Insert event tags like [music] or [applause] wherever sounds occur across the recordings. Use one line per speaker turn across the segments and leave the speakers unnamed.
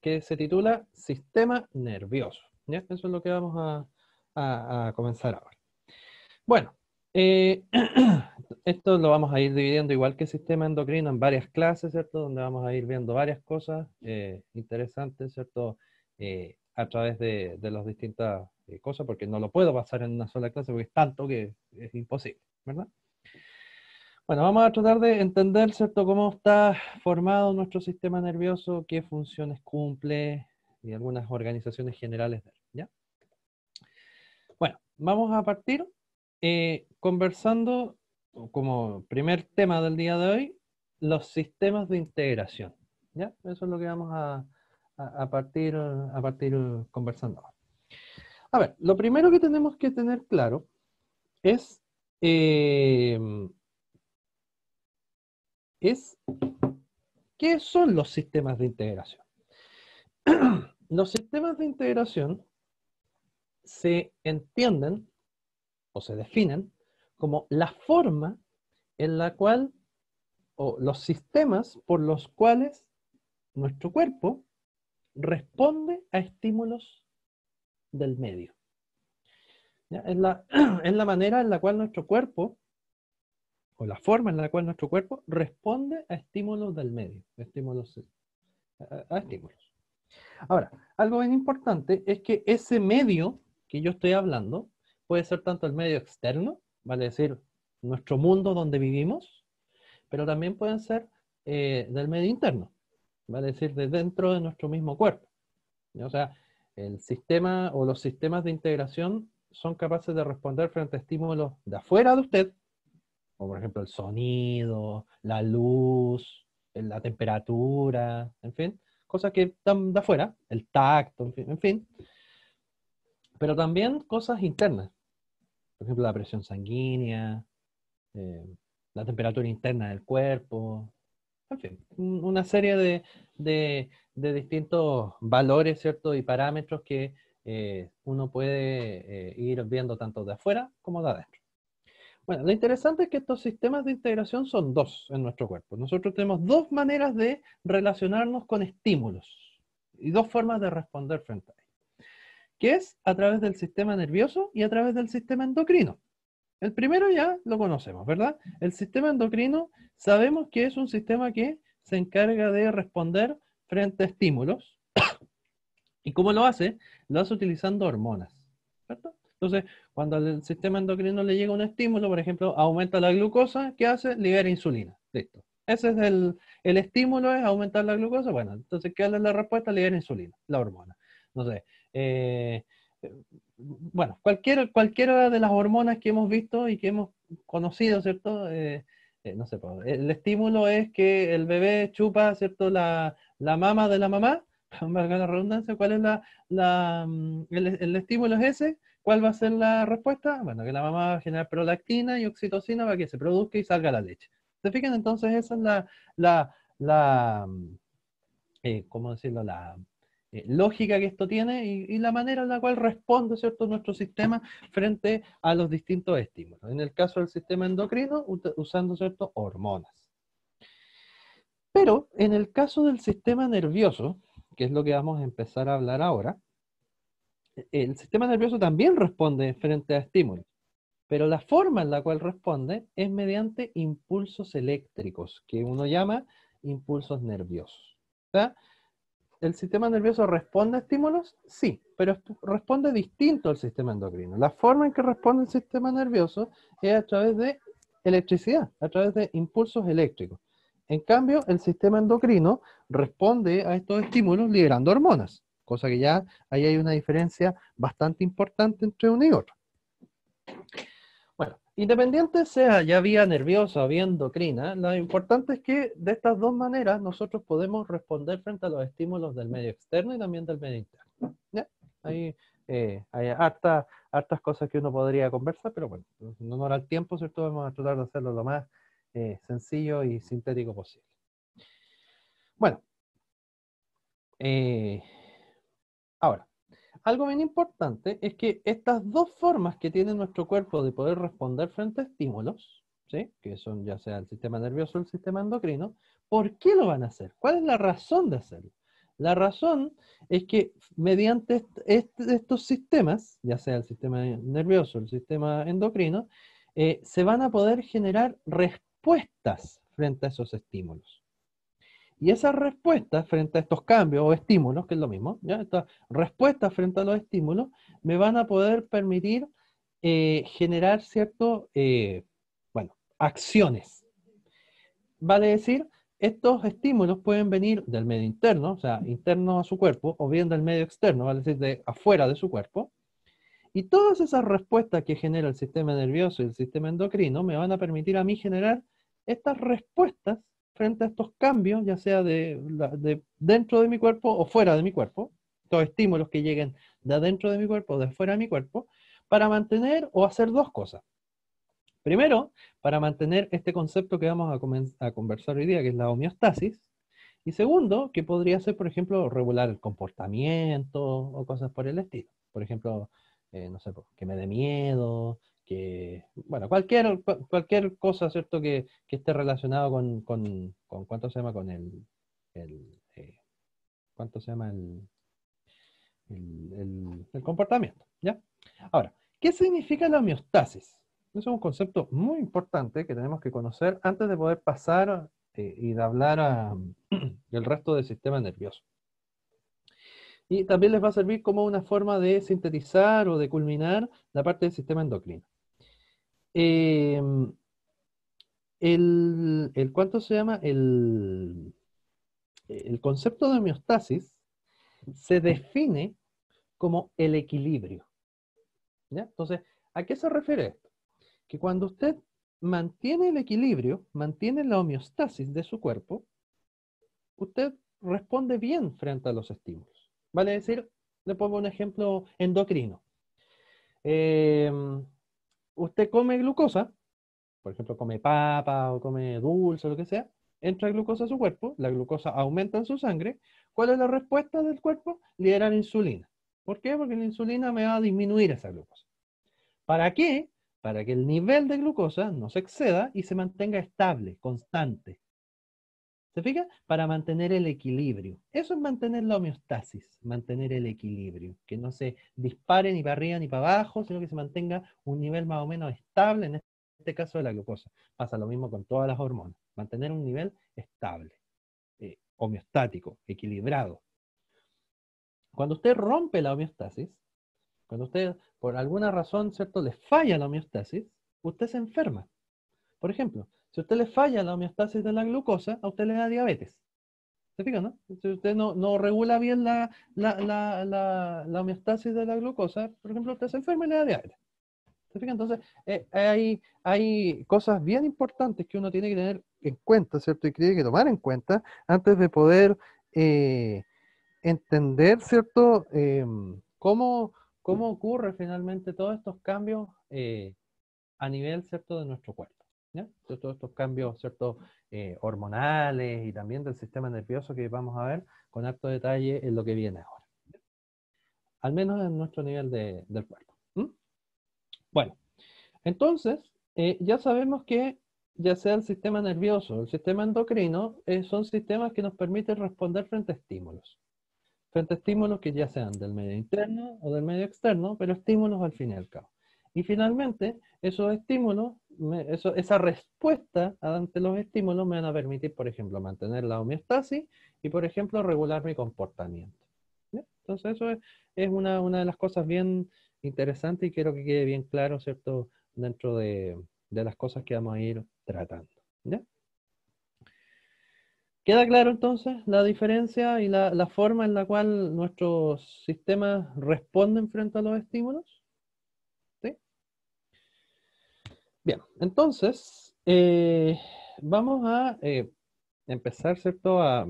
que se titula Sistema Nervioso. ¿ya? Eso es lo que vamos a, a comenzar ahora. Bueno, eh, [clears throat] esto lo vamos a ir dividiendo igual que el sistema endocrino en varias clases, ¿cierto? Donde vamos a ir viendo varias cosas eh, interesantes, ¿cierto? Eh, a través de las distintas cosas, porque no lo puedo pasar en una sola clase, porque es tanto que es imposible, ¿verdad? Bueno, vamos a tratar de entender, ¿cierto?, cómo está formado nuestro sistema nervioso, qué funciones cumple y algunas organizaciones generales de él, ¿ya? Bueno, vamos a partir eh, conversando como primer tema del día de hoy, los sistemas de integración, ¿ya? Eso es lo que vamos a, a, partir, a partir conversando. A ver, lo primero que tenemos que tener claro es... Eh, es ¿qué son los sistemas de integración? [clears throat] los sistemas de integración se entienden o se definen como la forma en la cual, o los sistemas por los cuales nuestro cuerpo responde a estímulos del medio. Es, la, [clears throat] es la manera en la cual nuestro cuerpo o la forma en la cual nuestro cuerpo responde a estímulos del medio, estímulos, eh, a, Ahora, algo bien importante es que ese medio que yo estoy hablando puede ser tanto el medio externo, vale decir, nuestro mundo donde vivimos, pero también pueden ser eh, del medio interno, vale decir, de dentro de nuestro mismo cuerpo. O sea, el sistema o los sistemas de integración son capaces de responder frente a estímulos de afuera de usted como por ejemplo el sonido, la luz, eh, la temperatura, en fin, cosas que están de afuera, el tacto, en fin, pero también cosas internas, por ejemplo la presión sanguínea, eh, la temperatura interna del cuerpo, en fin, una serie de, de, distintos valores, ¿cierto? Y parámetros que eh, uno puede ir viendo tanto de afuera como de adentro. Bueno, lo interesante es que estos sistemas de integración son dos en nuestro cuerpo. Nosotros tenemos dos maneras de relacionarnos con estímulos y dos formas de responder frente a ellos, que es a través del sistema nervioso y a través del sistema endocrino. El primero ya lo conocemos, ¿verdad? El sistema endocrino sabemos que es un sistema que se encarga de responder frente a estímulos. [coughs] ¿Y cómo lo hace? Lo hace utilizando hormonas, ¿cierto? Entonces, cuando al sistema endocrino le llega un estímulo, por ejemplo, aumenta la glucosa, ¿qué hace? Libera insulina. Listo. Ese es el, el estímulo, es aumentar la glucosa. Bueno, entonces, ¿qué es la respuesta? Libera insulina, la hormona. Entonces, eh, eh, bueno, cualquier, cualquiera de las hormonas que hemos visto y que hemos conocido, ¿cierto? Eh, no sé, pues, el estímulo es que el bebé chupa, ¿cierto? La, la mama de la mamá, [laughs] valga la redundancia, ¿cuál es la, mm, el, estímulo es ese? ¿Cuál va a ser la respuesta? Bueno, que la mamá va a generar prolactina y oxitocina para que se produzca y salga la leche. ¿Se fijan? Entonces esa es la, la, mm, eh, decirlo? La eh, lógica que esto tiene y, y, la manera en la cual responde, ¿cierto?, nuestro sistema frente a los distintos estímulos. En el caso del sistema endocrino, usando, ¿cierto?, hormonas. Pero en el caso del sistema nervioso, que es lo que vamos a empezar a hablar ahora, el sistema nervioso también responde frente a estímulos, pero la forma en la cual responde es mediante impulsos eléctricos, que uno llama impulsos nerviosos. ¿El sistema nervioso responde a estímulos? Sí, pero responde distinto al sistema endocrino. La forma en que responde el sistema nervioso es a través de electricidad, a través de impulsos eléctricos. En cambio, el sistema endocrino responde a estos estímulos liberando hormonas cosa que ya ahí hay una diferencia bastante importante entre uno y otro. Bueno, independiente sea ya vía nerviosa, vía endocrina, lo importante es que de estas dos maneras nosotros podemos responder frente a los estímulos del medio externo y también del medio interno. Eh, hay hartas, hartas cosas que uno podría conversar, pero bueno, no nos da el tiempo, ¿cierto? Vamos a tratar de hacerlo lo más eh, sencillo y sintético posible. Bueno, eh, Ahora, algo bien importante es que estas dos formas que tiene nuestro cuerpo de poder responder frente a estímulos, ¿sí? que son ya sea el sistema nervioso o el sistema endocrino, ¿por qué lo van a hacer? ¿Cuál es la razón de hacerlo? La razón es que mediante estos sistemas, ya sea el sistema nervioso, o el sistema endocrino, eh, se van a poder generar respuestas frente a esos estímulos. Y esas respuestas frente a estos cambios o estímulos, que es lo mismo, estas respuestas frente a los estímulos, me van a poder permitir eh, generar ciertas, eh, bueno, acciones. Vale decir, estos estímulos pueden venir del medio interno, o sea, interno a su cuerpo, o bien del medio externo, vale decir, de afuera de su cuerpo. Y todas esas respuestas que genera el sistema nervioso y el sistema endocrino me van a permitir a mí generar estas respuestas frente a estos cambios, ya sea de, dentro de mi cuerpo o fuera de mi cuerpo, estos estímulos que lleguen de adentro de mi cuerpo o de fuera de mi cuerpo, para mantener o hacer dos cosas. Primero, para mantener este concepto que vamos a, conversar hoy día, que es la homeostasis, y segundo, que podría ser, por ejemplo, regular el comportamiento o cosas por el estilo. Por ejemplo, eh, no sé, que me dé miedo, que, bueno, cualquier, cualquier cosa, ¿cierto?, que, esté relacionado con, ¿cuánto se llama? Con el, eh, ¿cuánto se llama? El, comportamiento, ¿ya? Ahora, ¿qué significa la homeostasis? es un concepto muy importante que tenemos que conocer antes de poder pasar eh, y de hablar a, del [clears throat] resto del sistema nervioso. Y también les va a servir como una forma de sintetizar o de culminar la parte del sistema endocrino. Em, el, el, se llama? El, el concepto de homeostasis se define como el equilibrio. Entonces, ¿a qué se refiere esto? Que cuando usted mantiene el equilibrio, mantiene la homeostasis de su cuerpo, usted responde bien frente a los estímulos. Vale decir, le pongo un ejemplo endocrino. Em, usted come glucosa, por ejemplo, come papa o come dulce, o lo que sea, entra glucosa a su cuerpo, la glucosa aumenta en su sangre. ¿Cuál es la respuesta del cuerpo? la insulina. ¿Por qué? Porque la insulina me va a disminuir esa glucosa. ¿Para qué? Para que el nivel de glucosa no se exceda y se mantenga estable, constante. Para mantener el equilibrio. Eso es mantener la homeostasis, mantener el equilibrio. Que no se dispare ni para arriba ni para abajo, sino que se mantenga un nivel más o menos estable, en este caso de la glucosa. Pasa lo mismo con todas las hormonas. Mantener un nivel estable, eh, homeostático, equilibrado. Cuando usted rompe la homeostasis, cuando usted por alguna razón, ¿cierto?, le falla la homeostasis, usted se enferma. Por ejemplo, si usted le falla la homeostasis de la glucosa, a usted le da diabetes. ¿Se fijan, no? Si usted no, regula bien la, homeostasis de la glucosa, por ejemplo, usted se enferma y le da diabetes. ¿Se fijan? Entonces, eh, hay, cosas bien importantes que uno tiene que tener en cuenta, ¿cierto? Y tiene que tomar en cuenta antes de poder eh, entender, ¿cierto? Em, cómo, cómo ocurre finalmente todos estos cambios eh, a nivel, ¿cierto?, de nuestro cuerpo todos estos cambios eh, hormonales y también del sistema nervioso que vamos a ver con acto detalle en lo que viene ahora. Al menos en nuestro nivel del cuerpo. Bueno, entonces eh, ya sabemos que ya sea el sistema nervioso el sistema endocrino, eh, son sistemas que nos permiten responder frente a estímulos. Frente a estímulos que ya sean del medio interno o del medio externo, pero estímulos al fin y al cabo. Y finalmente, esos estímulos esa respuesta ante los estímulos me van a permitir, por ejemplo, mantener la homeostasis y, por ejemplo, regular mi comportamiento. Entonces, eso es, una, de las cosas bien interesantes y quiero que quede bien claro, ¿cierto?, dentro de, las cosas que vamos a ir tratando. ¿Queda claro entonces la diferencia y la, la, forma en la cual nuestros sistemas responden frente a los estímulos? Bien, entonces eh, vamos a eh, empezar, ¿cierto?, a,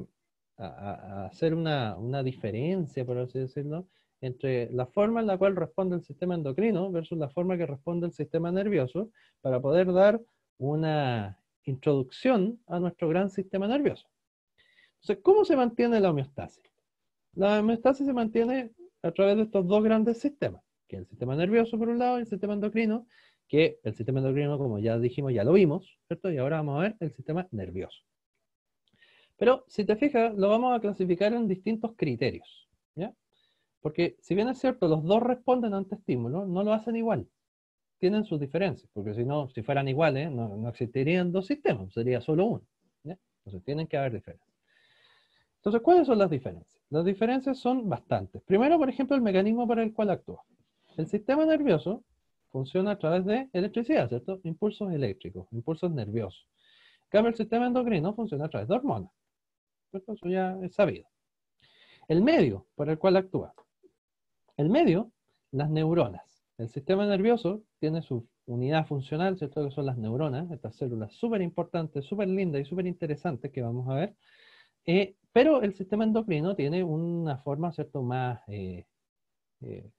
hacer una, una, diferencia, por así decirlo, entre la forma en la cual responde el sistema endocrino versus la forma que responde el sistema nervioso, para poder dar una introducción a nuestro gran sistema nervioso. Entonces, ¿cómo se mantiene la homeostasis? La homeostasis se mantiene a través de estos dos grandes sistemas, que es el sistema nervioso por un lado y el sistema endocrino, que el sistema endocrino, como ya dijimos, ya lo vimos, ¿cierto? Y ahora vamos a ver el sistema nervioso. Pero si te fijas, lo vamos a clasificar en distintos criterios, ¿ya? Porque si bien es cierto, los dos responden ante estímulo, no lo hacen igual. Tienen sus diferencias, porque si no, si fueran iguales, no, existirían dos sistemas, sería solo uno. Entonces tienen que haber diferencias. Entonces, ¿cuáles son las diferencias? Las diferencias son bastantes. Primero, por ejemplo, el mecanismo para el cual actúa. El sistema nervioso funciona a través de electricidad, ¿cierto? Impulsos eléctricos, impulsos nerviosos. En cambio, el sistema endocrino funciona a través de hormonas. ¿cierto? Eso ya es sabido. El medio por el cual actúa. El medio, las neuronas. El sistema nervioso tiene su unidad funcional, ¿cierto? Que son las neuronas, estas células súper importantes, súper lindas y súper interesantes que vamos a ver. Eh, pero el sistema endocrino tiene una forma, ¿cierto?, más eh, eh,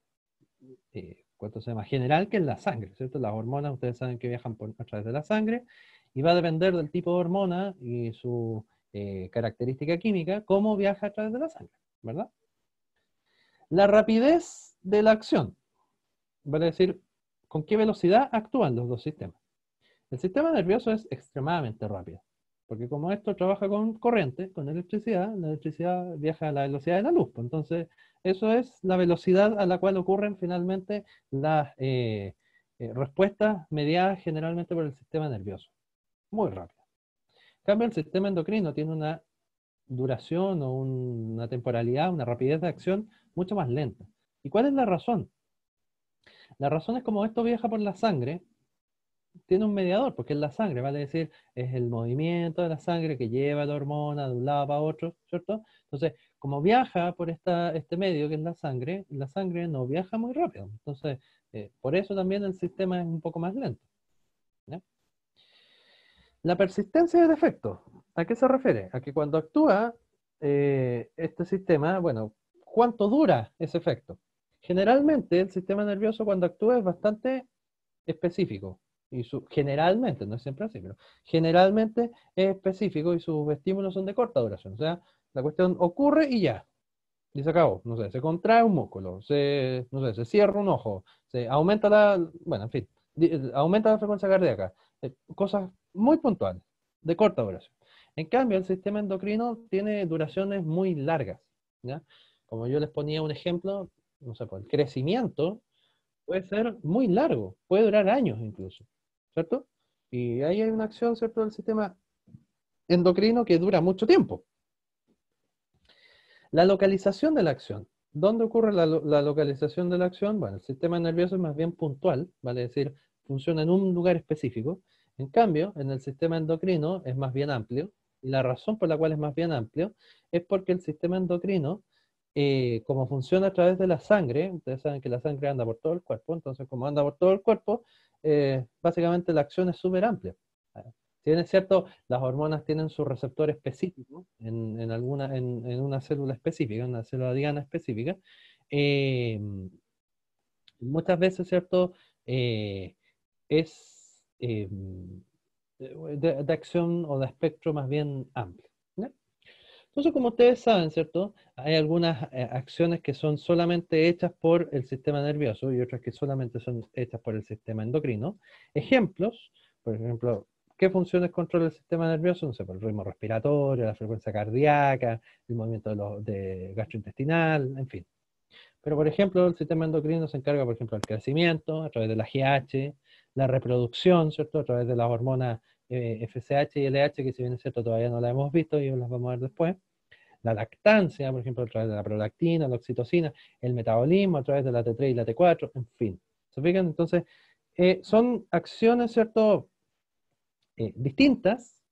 cuanto sea más general, que es la sangre, ¿cierto? Las hormonas, ustedes saben que viajan por, a través de la sangre, y va a depender del tipo de hormona y su eh, característica química, cómo viaja a través de la sangre, ¿verdad? La rapidez de la acción, vale decir, con qué velocidad actúan los dos sistemas. El sistema nervioso es extremadamente rápido. Porque como esto trabaja con corriente, con electricidad, la electricidad viaja a la velocidad de la luz. Pues entonces, eso es la velocidad a la cual ocurren finalmente las eh, eh, respuestas mediadas generalmente por el sistema nervioso. Muy rápido. En cambio, el sistema endocrino tiene una duración o una temporalidad, una rapidez de acción mucho más lenta. ¿Y cuál es la razón? La razón es como esto viaja por la sangre, tiene un mediador, porque es la sangre, vale es decir, es el movimiento de la sangre que lleva la hormona de un lado para otro, ¿cierto? Entonces, como viaja por este medio que es la sangre, la sangre no viaja muy rápido. Entonces, eh, por eso también el sistema es un poco más lento. La persistencia del efecto, ¿a qué se refiere? A que cuando actúa eh, este sistema, bueno, ¿cuánto dura ese efecto? Generalmente el sistema nervioso cuando actúa es bastante específico, y su, generalmente, no es siempre así, pero generalmente es específico y sus estímulos son de corta duración. O sea, la cuestión ocurre y ya. Y se acabó. No sé, se contrae un músculo, se, no sé, se cierra un ojo, se aumenta la, bueno, en fin, aumenta la frecuencia cardíaca. Eh, cosas muy puntuales, de corta duración. En cambio, el sistema endocrino tiene duraciones muy largas. Como yo les ponía un ejemplo, no sé, pues, el crecimiento puede ser muy largo, puede durar años incluso. ¿cierto? Y ahí hay una acción, ¿cierto?, del sistema endocrino que dura mucho tiempo. La localización de la acción. ¿Dónde ocurre la, localización de la acción? Bueno, el sistema nervioso es más bien puntual, vale es decir, funciona en un lugar específico. En cambio, en el sistema endocrino es más bien amplio, y la razón por la cual es más bien amplio es porque el sistema endocrino, eh, como funciona a través de la sangre, ustedes saben que la sangre anda por todo el cuerpo, entonces como anda por todo el cuerpo, eh, básicamente la acción es súper amplia. Si ah, cierto, las hormonas tienen su receptor específico en, alguna, en, una célula específica, en una célula diana específica, em, muchas veces, ¿cierto? Eh, es em, de acción o de espectro más bien amplio. Entonces, como ustedes saben, ¿cierto? Hay algunas eh, acciones que son solamente hechas por el sistema nervioso y otras que solamente son hechas por el sistema endocrino. Ejemplos, por ejemplo, ¿qué funciones controla el sistema nervioso? No sé, por el ritmo respiratorio, la frecuencia cardíaca, el movimiento de, lo, de gastrointestinal, en fin. Pero, por ejemplo, el sistema endocrino se encarga, por ejemplo, del crecimiento a través de la GH, la reproducción, ¿cierto? A través de las hormonas eh, FSH y LH, que si bien es cierto todavía no la hemos visto y las vamos a ver después. La lactancia, por ejemplo, a través de la prolactina, la oxitocina, el metabolismo a través de la T3 y la T4, en fin. ¿Se fijan? Entonces, eh, son acciones, ¿cierto? Eh, distintas,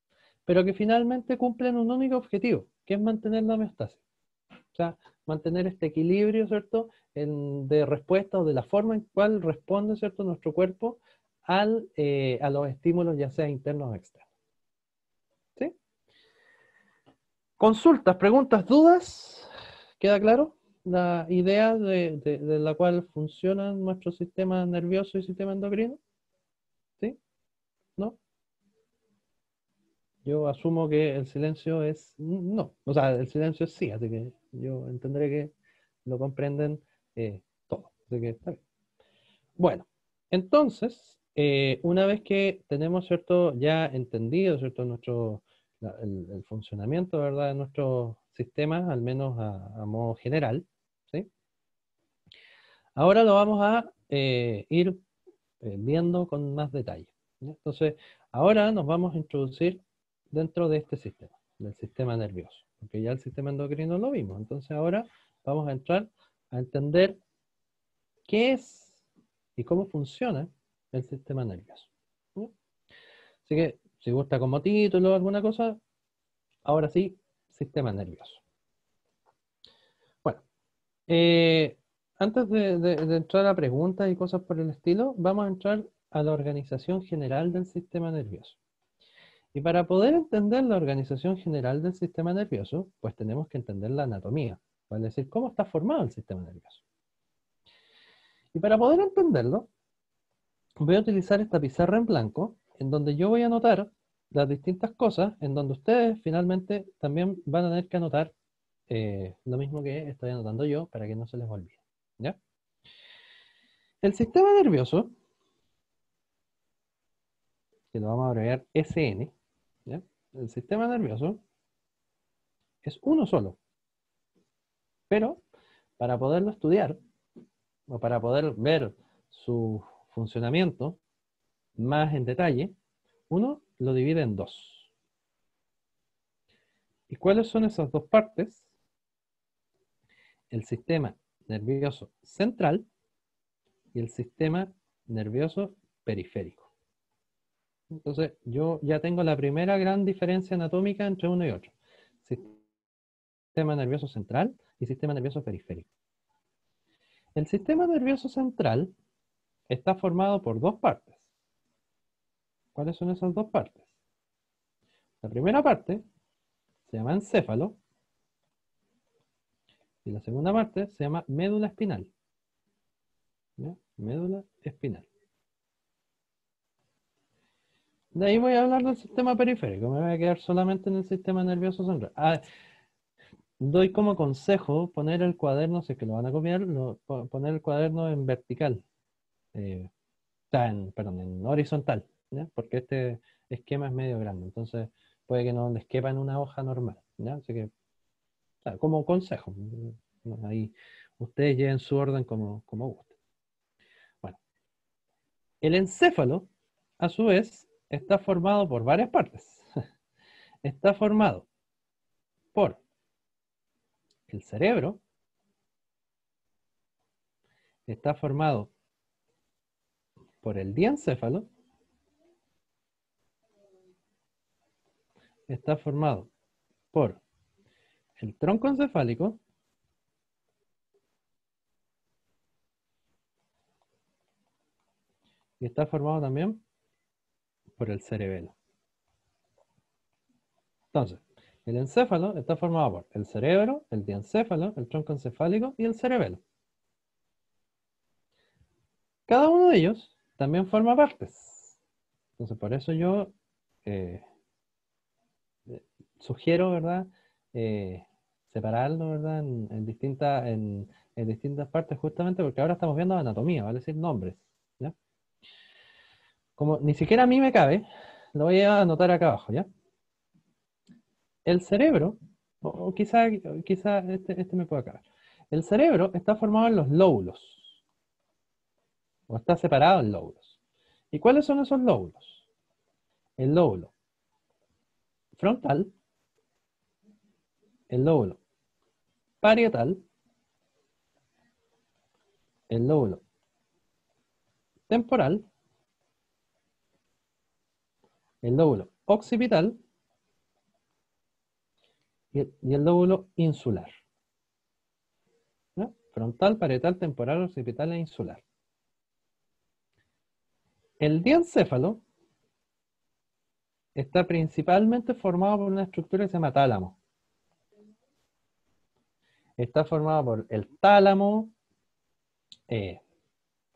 pero que finalmente cumplen un único objetivo, que es mantener la homeostasis. O sea, mantener este equilibrio, ¿cierto? de respuesta o de la forma en cual responde, ¿cierto? Nuestro cuerpo al, eh, a los estímulos ya sea internos o externos. ¿Sí? Consultas, preguntas, dudas. ¿Queda claro? La idea de, la cual funcionan nuestro sistema nervioso y sistema endocrino. ¿Sí? ¿No? Yo asumo que el silencio es no. O sea, el silencio es sí, así que yo entenderé que lo comprenden eh, todo. Así que está bien. Bueno, entonces, eh, una vez que tenemos, ¿cierto? Ya entendido, ¿cierto? Nuestro, el, funcionamiento, ¿verdad? De nuestros sistemas, al menos a, modo general, Ahora lo vamos a eh, ir eh, viendo con más detalle. Entonces, ahora nos vamos a introducir dentro de este sistema, del sistema nervioso, porque ya el sistema endocrino lo vimos. Entonces, ahora vamos a entrar a entender qué es y cómo funciona el sistema nervioso. Así que, si gusta como título o alguna cosa, ahora sí, sistema nervioso. Bueno, eh, antes de, entrar a preguntas y cosas por el estilo, vamos a entrar a la organización general del sistema nervioso. Y para poder entender la organización general del sistema nervioso, pues tenemos que entender la anatomía, es decir, cómo está formado el sistema nervioso. Y para poder entenderlo, voy a utilizar esta pizarra en blanco, en donde yo voy a anotar las distintas cosas, en donde ustedes finalmente también van a tener que anotar eh, lo mismo que estoy anotando yo para que no se les olvide. El sistema nervioso, que lo vamos a abreviar SN, el sistema nervioso es uno solo. Pero para poderlo estudiar, o para poder ver su funcionamiento más en detalle, uno lo divide en dos. ¿Y cuáles son esas dos partes? El sistema nervioso central y el sistema nervioso periférico. Entonces, yo ya tengo la primera gran diferencia anatómica entre uno y otro. Sistema nervioso central y sistema nervioso periférico. El sistema nervioso central está formado por dos partes. ¿Cuáles son esas dos partes? La primera parte se llama encéfalo y la segunda parte se llama médula espinal. Médula espinal. De ahí voy a hablar del sistema periférico, me voy a quedar solamente en el sistema nervioso central. Ah, doy como consejo poner el cuaderno, si es que lo van a copiar, poner el cuaderno en vertical, eh, tan, perdón, en horizontal, porque este esquema es medio grande, entonces puede que no les quepa en una hoja normal. Así que, como consejo, ahí ustedes lleven su orden como, como gusten. Bueno, el encéfalo, a su vez, está formado por varias partes. [laughs] está formado por el cerebro, está formado por el diencéfalo está formado por el tronco encefálico, y está formado también por el cerebelo. Entonces, el encéfalo está formado por el cerebro, el diencéfalo, el tronco encefálico y el cerebelo. Cada uno de ellos también forma partes. Entonces, por eso yo eh, sugiero, ¿verdad? Eh, separarlo, ¿verdad? En, distintas, en, distintas partes, justamente porque ahora estamos viendo anatomía, ¿vale? decir, nombres. ¿ya? Como ni siquiera a mí me cabe, lo voy a anotar acá abajo, ¿ya? El cerebro, o, o quizá, quizá este, este me pueda acabar. El cerebro está formado en los lóbulos o está separado en lóbulos. ¿Y cuáles son esos lóbulos? El lóbulo frontal, el lóbulo parietal, el lóbulo temporal, el lóbulo occipital y el, lóbulo insular. Frontal, parietal, temporal, occipital e insular. El diencéfalo está principalmente formado por una estructura que se llama tálamo. Está formado por el tálamo, eh,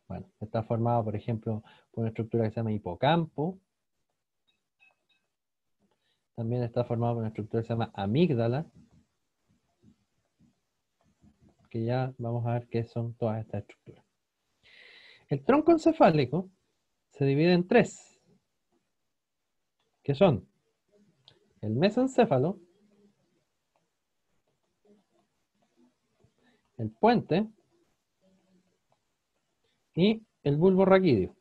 bueno, está formado, por ejemplo, por una estructura que se llama hipocampo. También está formado por una estructura que se llama amígdala. Que ya vamos a ver qué son todas estas estructuras. El tronco encefálico se divide en tres, que son el mesencéfalo, el puente y el bulbo raquídeo.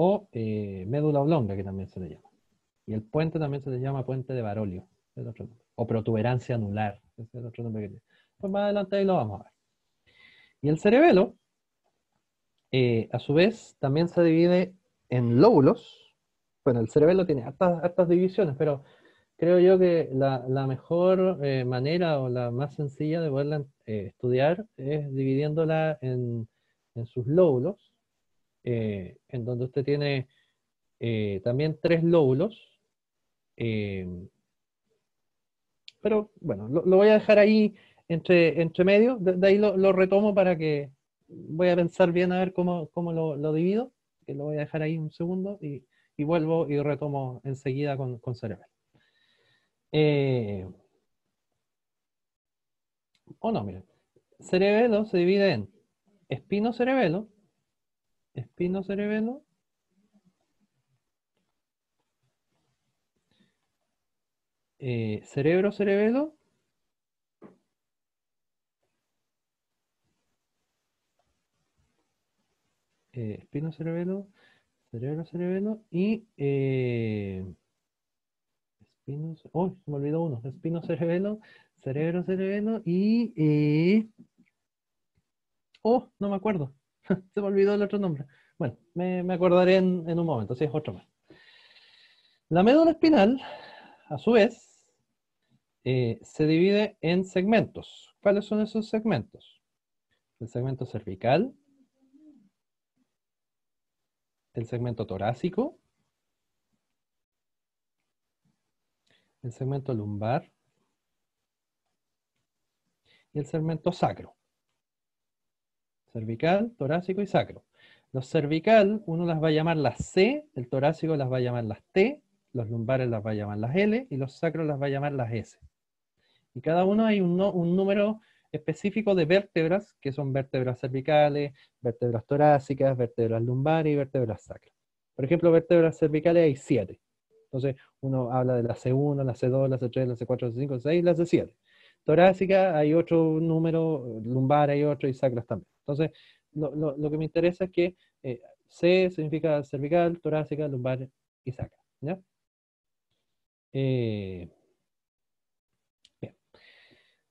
O eh, médula oblonga, que también se le llama. Y el puente también se le llama puente de varolio, o protuberancia anular. Es otro nombre que tiene. Pues más adelante ahí lo vamos a ver. Y el cerebelo, eh, a su vez, también se divide en lóbulos. Bueno, el cerebelo tiene hartas, divisiones, pero creo yo que la, mejor eh, manera o la más sencilla de poderla eh, estudiar es dividiéndola en, sus lóbulos, en donde usted tiene también tres lóbulos. pero bueno, lo voy a dejar ahí entre, entre medio. De, ahí lo, retomo para que voy a pensar bien a ver cómo, lo, divido, que lo voy a dejar ahí un segundo y, vuelvo y retomo enseguida con, con eh, o no, miren. Cerebelo se divide en espino cerebelo, espino cerebelo, eh, cerebro cerebelo eh, espino cerebelo, cerebro cerebelo y eh, espino, oh, me olvidó uno, espino cerebelo, cerebro cerebelo y eh, oh, no me acuerdo, [laughs] se me olvidó el otro nombre. Bueno, me, acordaré en, un momento, si es otro más. La médula espinal, a su vez, eh, se divide en segmentos. ¿Cuáles son esos segmentos? El segmento cervical, el segmento torácico, el segmento lumbar y el segmento sacro. Cervical, torácico y sacro. Los cervical, uno las va a llamar las C, el torácico las va a llamar las T, los lumbares las va a llamar las L y los sacros las va a llamar las S. Y cada uno hay un, un número específico de vértebras, que son vértebras cervicales, vértebras torácicas, vértebras lumbares y vértebras sacras. Por ejemplo, vértebras cervicales hay siete. Entonces, uno habla de la C1, la C2, la C3, la C4, la C5, la C6, la C7. Torácica hay otro número, lumbar hay otro y sacras también. Entonces, lo, lo, que me interesa es que eh, C significa cervical, torácica, lumbar y sacra. ¿ya? Eh, bien.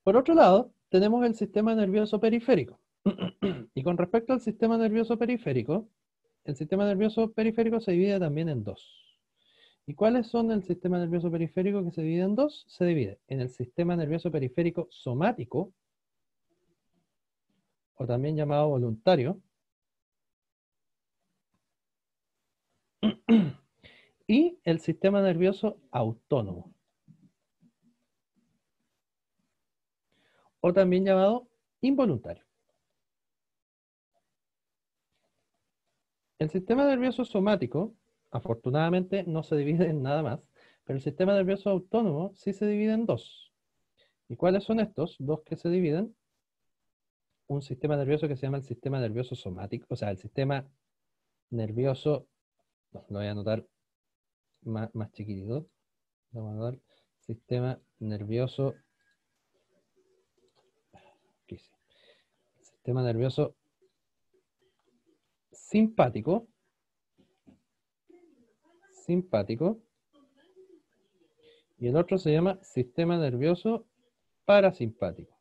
Por otro lado, tenemos el sistema nervioso periférico. [clears throat] y con respecto al sistema nervioso periférico, el sistema nervioso periférico se divide también en dos. ¿Y cuáles son el sistema nervioso periférico que se divide en dos? Se divide en el sistema nervioso periférico somático, o también llamado voluntario, [clears throat] y el sistema nervioso autónomo. también llamado involuntario. El sistema nervioso somático, afortunadamente, no se divide en nada más, pero el sistema nervioso autónomo sí se divide en dos. ¿Y cuáles son estos dos que se dividen? Un sistema nervioso que se llama el sistema nervioso somático, o sea, el sistema nervioso, no, lo voy a anotar más, chiquitito, sistema nervioso sistema nervioso simpático, simpático, y el otro se llama sistema nervioso parasimpático.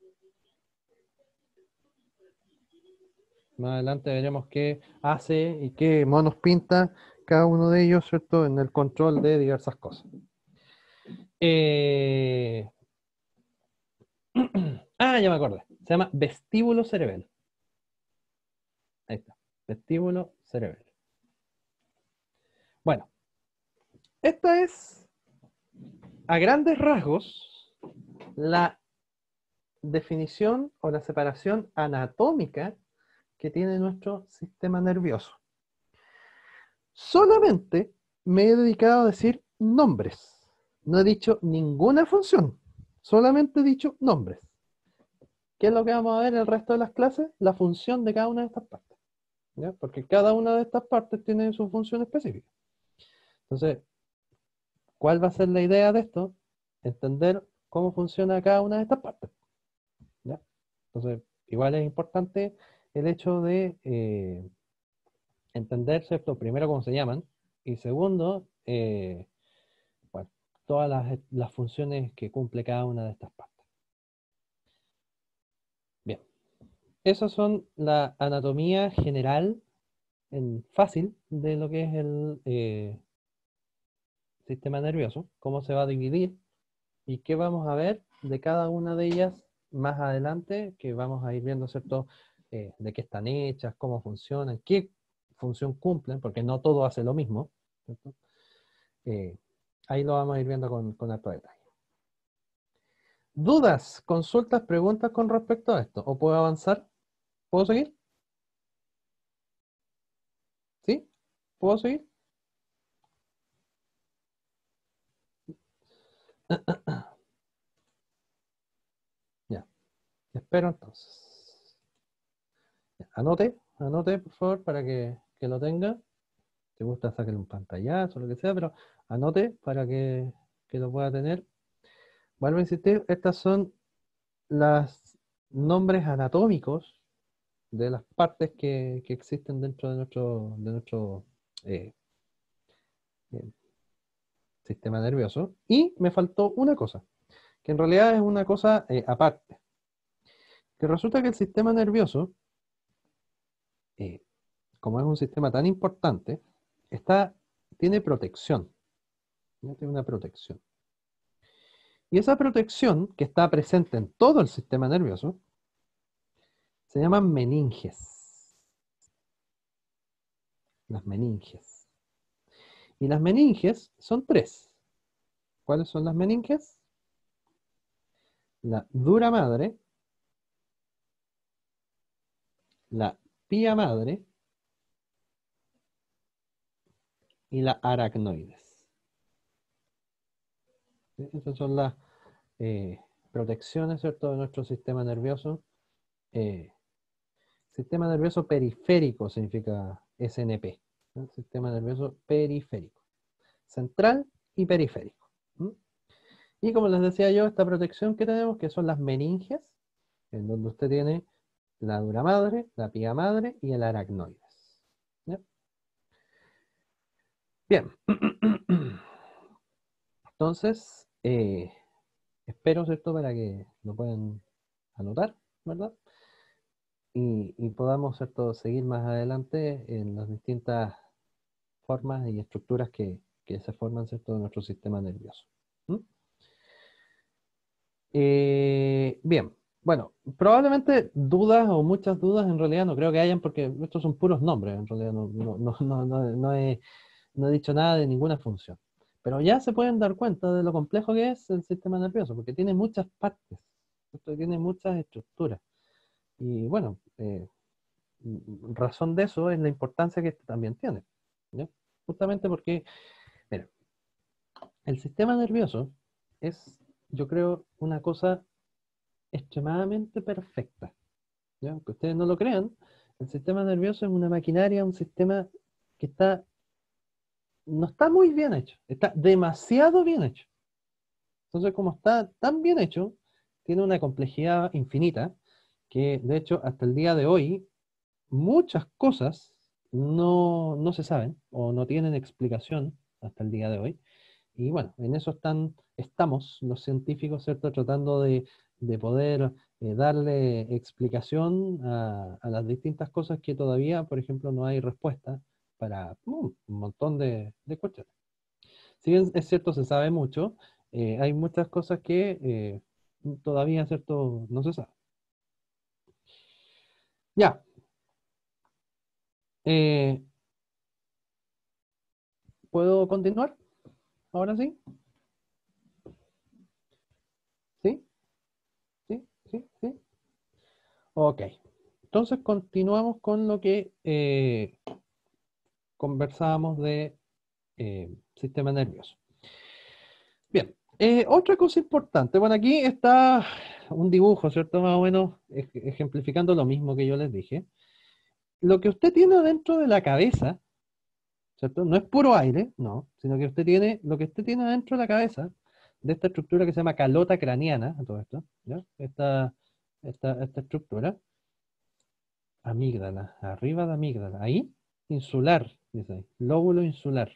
Más adelante veremos qué hace y qué monos pinta cada uno de ellos, ¿cierto? En el control de diversas cosas. Eh, [clears throat] ah, ya me acordé. Se llama vestíbulo cerebelo. Ahí está. Vestíbulo cerebral. Bueno, esta es, a grandes rasgos, la definición o la separación anatómica que tiene nuestro sistema nervioso. Solamente me he dedicado a decir nombres. No he dicho ninguna función, solamente he dicho nombres. ¿Qué es lo que vamos a ver en el resto de las clases? La función de cada una de estas partes. Porque cada una de estas partes tiene su función específica. Entonces, ¿cuál va a ser la idea de esto? Entender cómo funciona cada una de estas partes. Entonces, igual es importante el hecho de eh, entender, ¿cierto? Primero, cómo se llaman. Y segundo, eh, bueno, todas las funciones que cumple cada una de estas partes. esas son la anatomía general, en fácil, de lo que es el eh, sistema nervioso, cómo se va a dividir y qué vamos a ver de cada una de ellas más adelante, que vamos a ir viendo, ¿cierto? Eh, de qué están hechas, cómo funcionan, qué función cumplen, porque no todo hace lo mismo. Eh, ahí lo vamos a ir viendo con, con alto detalle. ¿Dudas, consultas, preguntas con respecto a esto? ¿O puedo avanzar? ¿Puedo seguir? ¿Sí? ¿Puedo seguir? [coughs] Ya. Espero entonces. Anote, anote por favor para que, lo tenga. Te gusta sacarle un pantallazo, lo que sea, pero anote para que, que lo pueda tener. Vuelvo a insistir, estas son los nombres anatómicos de las partes que, existen dentro de nuestro, nuestro eh, sistema nervioso. Y me faltó una cosa, que en realidad es una cosa eh, aparte. Que resulta que el sistema nervioso, eh, como es un sistema tan importante, está, tiene protección. Tiene una protección. Y esa protección, que está presente en todo el sistema nervioso, se llaman meninges. Las meninges. Y las meninges son tres. ¿Cuáles son las meninges? La dura madre, la pía madre y la aracnoides. esas Estas son las eh, protecciones ¿cierto? de nuestro sistema nervioso eh, Sistema nervioso periférico significa SNP. Sistema nervioso periférico. Central y periférico. Y como les decía yo, esta protección que tenemos, que son las meninges, en donde usted tiene la dura madre, la piga madre y el aracnoides. Bien. [clears throat] Entonces, eh, espero, ¿cierto?, para que lo puedan anotar, ¿verdad? y, podamos seguir más adelante en las distintas formas y estructuras que, que se forman ¿cierto? en nuestro sistema nervioso. Eh, bien, bueno, probablemente dudas o muchas dudas en realidad no creo que hayan porque estos son puros nombres, en realidad no, no, no, no he, he, dicho nada de ninguna función. Pero ya se pueden dar cuenta de lo complejo que es el sistema nervioso, porque tiene muchas partes, tiene muchas estructuras. Y bueno, eh, mm, razón de eso es la importancia que este también tiene. Justamente porque, mira, el sistema nervioso es, yo creo, una cosa extremadamente perfecta. Aunque ustedes no lo crean, el sistema nervioso es una maquinaria, un sistema que está, no está muy bien hecho, está demasiado bien hecho. Entonces, como está tan bien hecho, tiene una complejidad infinita, de hecho hasta el día de hoy muchas cosas no, se saben o no tienen explicación hasta el día de hoy. Y bueno, en eso están, estamos los científicos, ¿cierto? Tratando de, poder eh, darle explicación a, las distintas cosas que todavía, por ejemplo, no hay respuesta para mm, un montón de, cuestiones. Si bien es cierto, se sabe mucho, eh, hay muchas cosas que eh, todavía, ¿cierto?, no se sabe. Ya. Eh, ¿Puedo continuar? ¿Ahora sí? ¿Sí? ¿Sí? ¿Sí? ¿Sí? Ok. Entonces continuamos con lo que eh, conversábamos de eh, sistema nervioso. Bien. Eh, otra cosa importante, bueno, aquí está un dibujo, ¿cierto? Más o menos ejemplificando lo mismo que yo les dije. Lo que usted tiene dentro de la cabeza, ¿cierto? No es puro aire, no, sino que usted tiene, lo que usted tiene dentro de la cabeza, de esta estructura que se llama calota craniana, todo esto, ¿ya? Esta, esta, esta estructura, amígdala, arriba de amígdala, ahí, insular, dice ahí, lóbulo insular.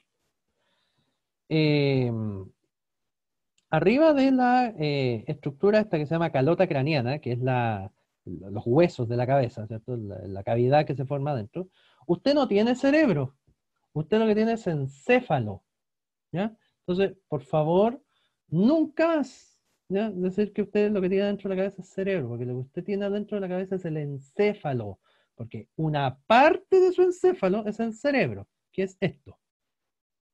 Eh, Arriba de la eh, estructura esta que se llama calota craneana, que es los huesos de la cabeza, ¿cierto? La, cavidad que se forma adentro, usted no tiene cerebro, usted lo que tiene es encéfalo. Entonces, por favor, nunca decir que usted lo que tiene dentro de la cabeza es cerebro, porque lo que usted tiene dentro de la cabeza es el encéfalo, porque una parte de su encéfalo es el cerebro, que es esto.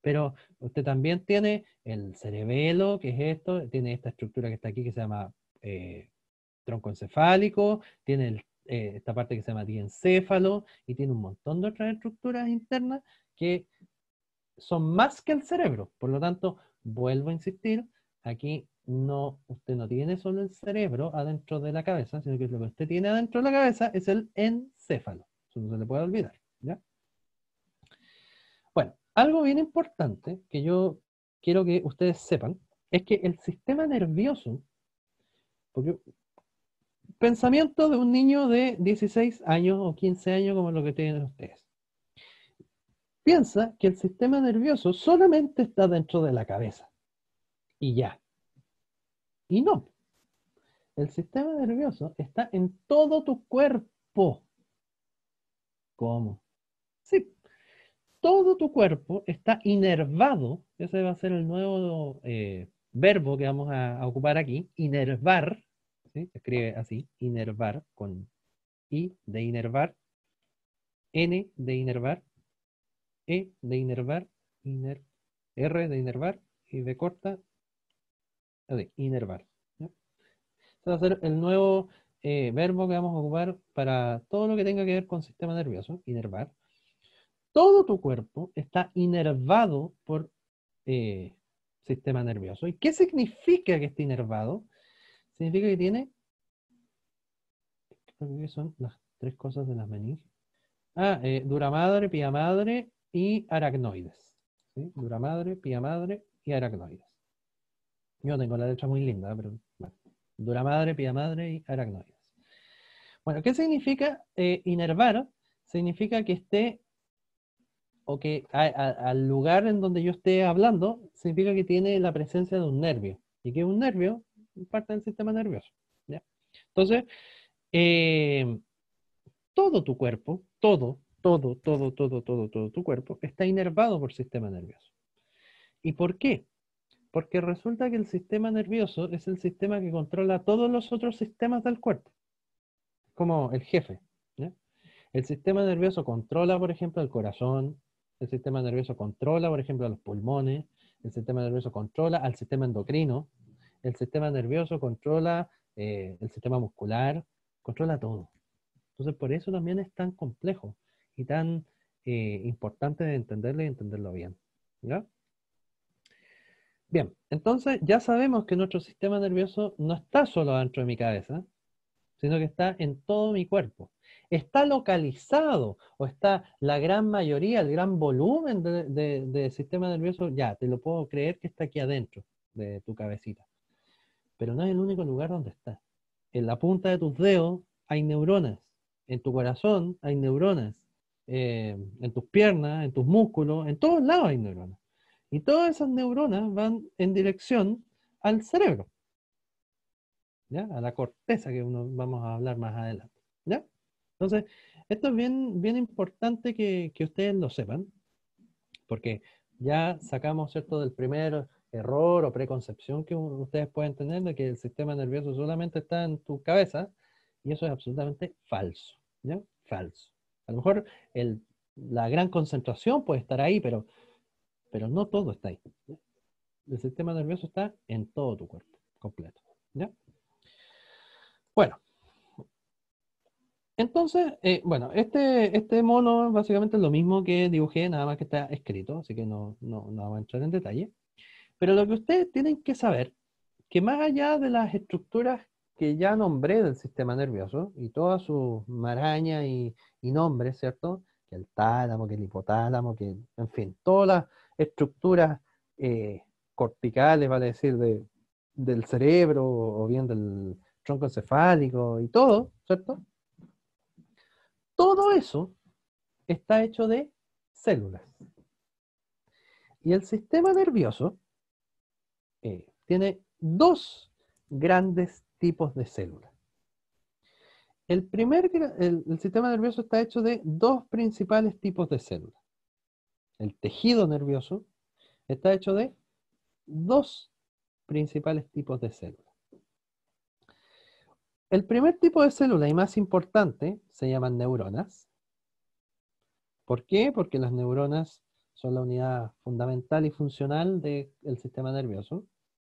Pero usted también tiene el cerebelo, que es esto, tiene esta estructura que está aquí que se llama eh, tronco encefálico, tiene eh, esta parte que se llama diencéfalo y tiene un montón de otras estructuras internas que son más que el cerebro. Por lo tanto, vuelvo a insistir, aquí no, usted no tiene solo el cerebro adentro de la cabeza, sino que lo que usted tiene adentro de la cabeza es el encéfalo. Eso no se le puede olvidar. ¿ya? Algo bien importante que yo quiero que ustedes sepan es que el sistema nervioso, porque pensamiento de un niño de 16 años o 15 años, como lo que tienen ustedes, piensa que el sistema nervioso solamente está dentro de la cabeza y ya. Y no. El sistema nervioso está en todo tu cuerpo. ¿Cómo? Sí, todo tu cuerpo está inervado, ese va a ser el nuevo eh, verbo que vamos a, ocupar aquí, inervar, se escribe así, inervar, con I de inervar, N de inervar, E de inervar, R de inervar, y de corta, de inervar. va a ser el nuevo eh, verbo que vamos a ocupar para todo lo que tenga que ver con sistema nervioso, inervar todo tu cuerpo está inervado por eh, sistema nervioso. ¿Y qué significa que esté inervado? Significa que tiene, creo que son las tres cosas de las meninges. Ah, eh, dura madre, pía madre y aracnoides. ¿sí? Dura madre, pía madre y aracnoides. Yo tengo la letra muy linda, pero bueno. Dura madre, pía madre y aracnoides. Bueno, ¿qué significa eh, inervar? Significa que esté o que al lugar en donde yo esté hablando, significa que tiene la presencia de un nervio. Y que un nervio parte del sistema nervioso. Entonces, eh, todo tu cuerpo, todo, todo, todo, todo, todo, todo tu cuerpo está inervado por sistema nervioso. ¿Y por qué? Porque resulta que el sistema nervioso es el sistema que controla todos los otros sistemas del cuerpo, como el jefe. El sistema nervioso controla, por ejemplo, el corazón, el sistema nervioso controla, por ejemplo, a los pulmones, el sistema nervioso controla al sistema endocrino, el sistema nervioso controla eh, el sistema muscular, controla todo. Entonces, por eso también es tan complejo y tan eh, importante de entenderlo y entenderlo bien. Bien, entonces ya sabemos que nuestro sistema nervioso no está solo dentro de mi cabeza, sino que está en todo mi cuerpo está localizado o está la gran mayoría, el gran volumen del de, sistema nervioso, ya, te lo puedo creer que está aquí adentro de tu cabecita. Pero no es el único lugar donde está. En la punta de tus dedos hay neuronas, en tu corazón hay neuronas, eh, en tus piernas, en tus músculos, en todos lados hay neuronas. Y todas esas neuronas van en dirección al cerebro, ¿ya? a la corteza que vamos a hablar más adelante. ¿ya? Entonces, esto es bien, bien importante que, ustedes lo sepan, porque ya sacamos, ¿cierto?, del primer error o preconcepción que ustedes pueden tener de que el sistema nervioso solamente está en tu cabeza, y eso es absolutamente falso, ¿ya? Falso. A lo mejor la gran concentración puede estar ahí, pero, pero no todo está ahí. El sistema nervioso está en todo tu cuerpo, completo, ¿ya? Bueno, entonces, eh, bueno, este, este mono básicamente es lo mismo que dibujé, nada más que está escrito, así que no, no, no vamos a entrar en detalle. Pero lo que ustedes tienen que saber, que más allá de las estructuras que ya nombré del sistema nervioso y todas sus marañas y, y, nombres, ¿cierto? Que el tálamo, que el hipotálamo, que, en fin, todas las estructuras eh, corticales, vale decir, de, del cerebro o bien del tronco encefálico y todo, ¿cierto? todo eso está hecho de células. Y el sistema nervioso eh, tiene dos grandes tipos de células. El primer, el sistema nervioso está hecho de dos principales tipos de células. El tejido nervioso está hecho de dos principales tipos de células. El primer tipo de célula y más importante se llaman neuronas. ¿Por qué? Porque las neuronas son la unidad fundamental y funcional del sistema nervioso.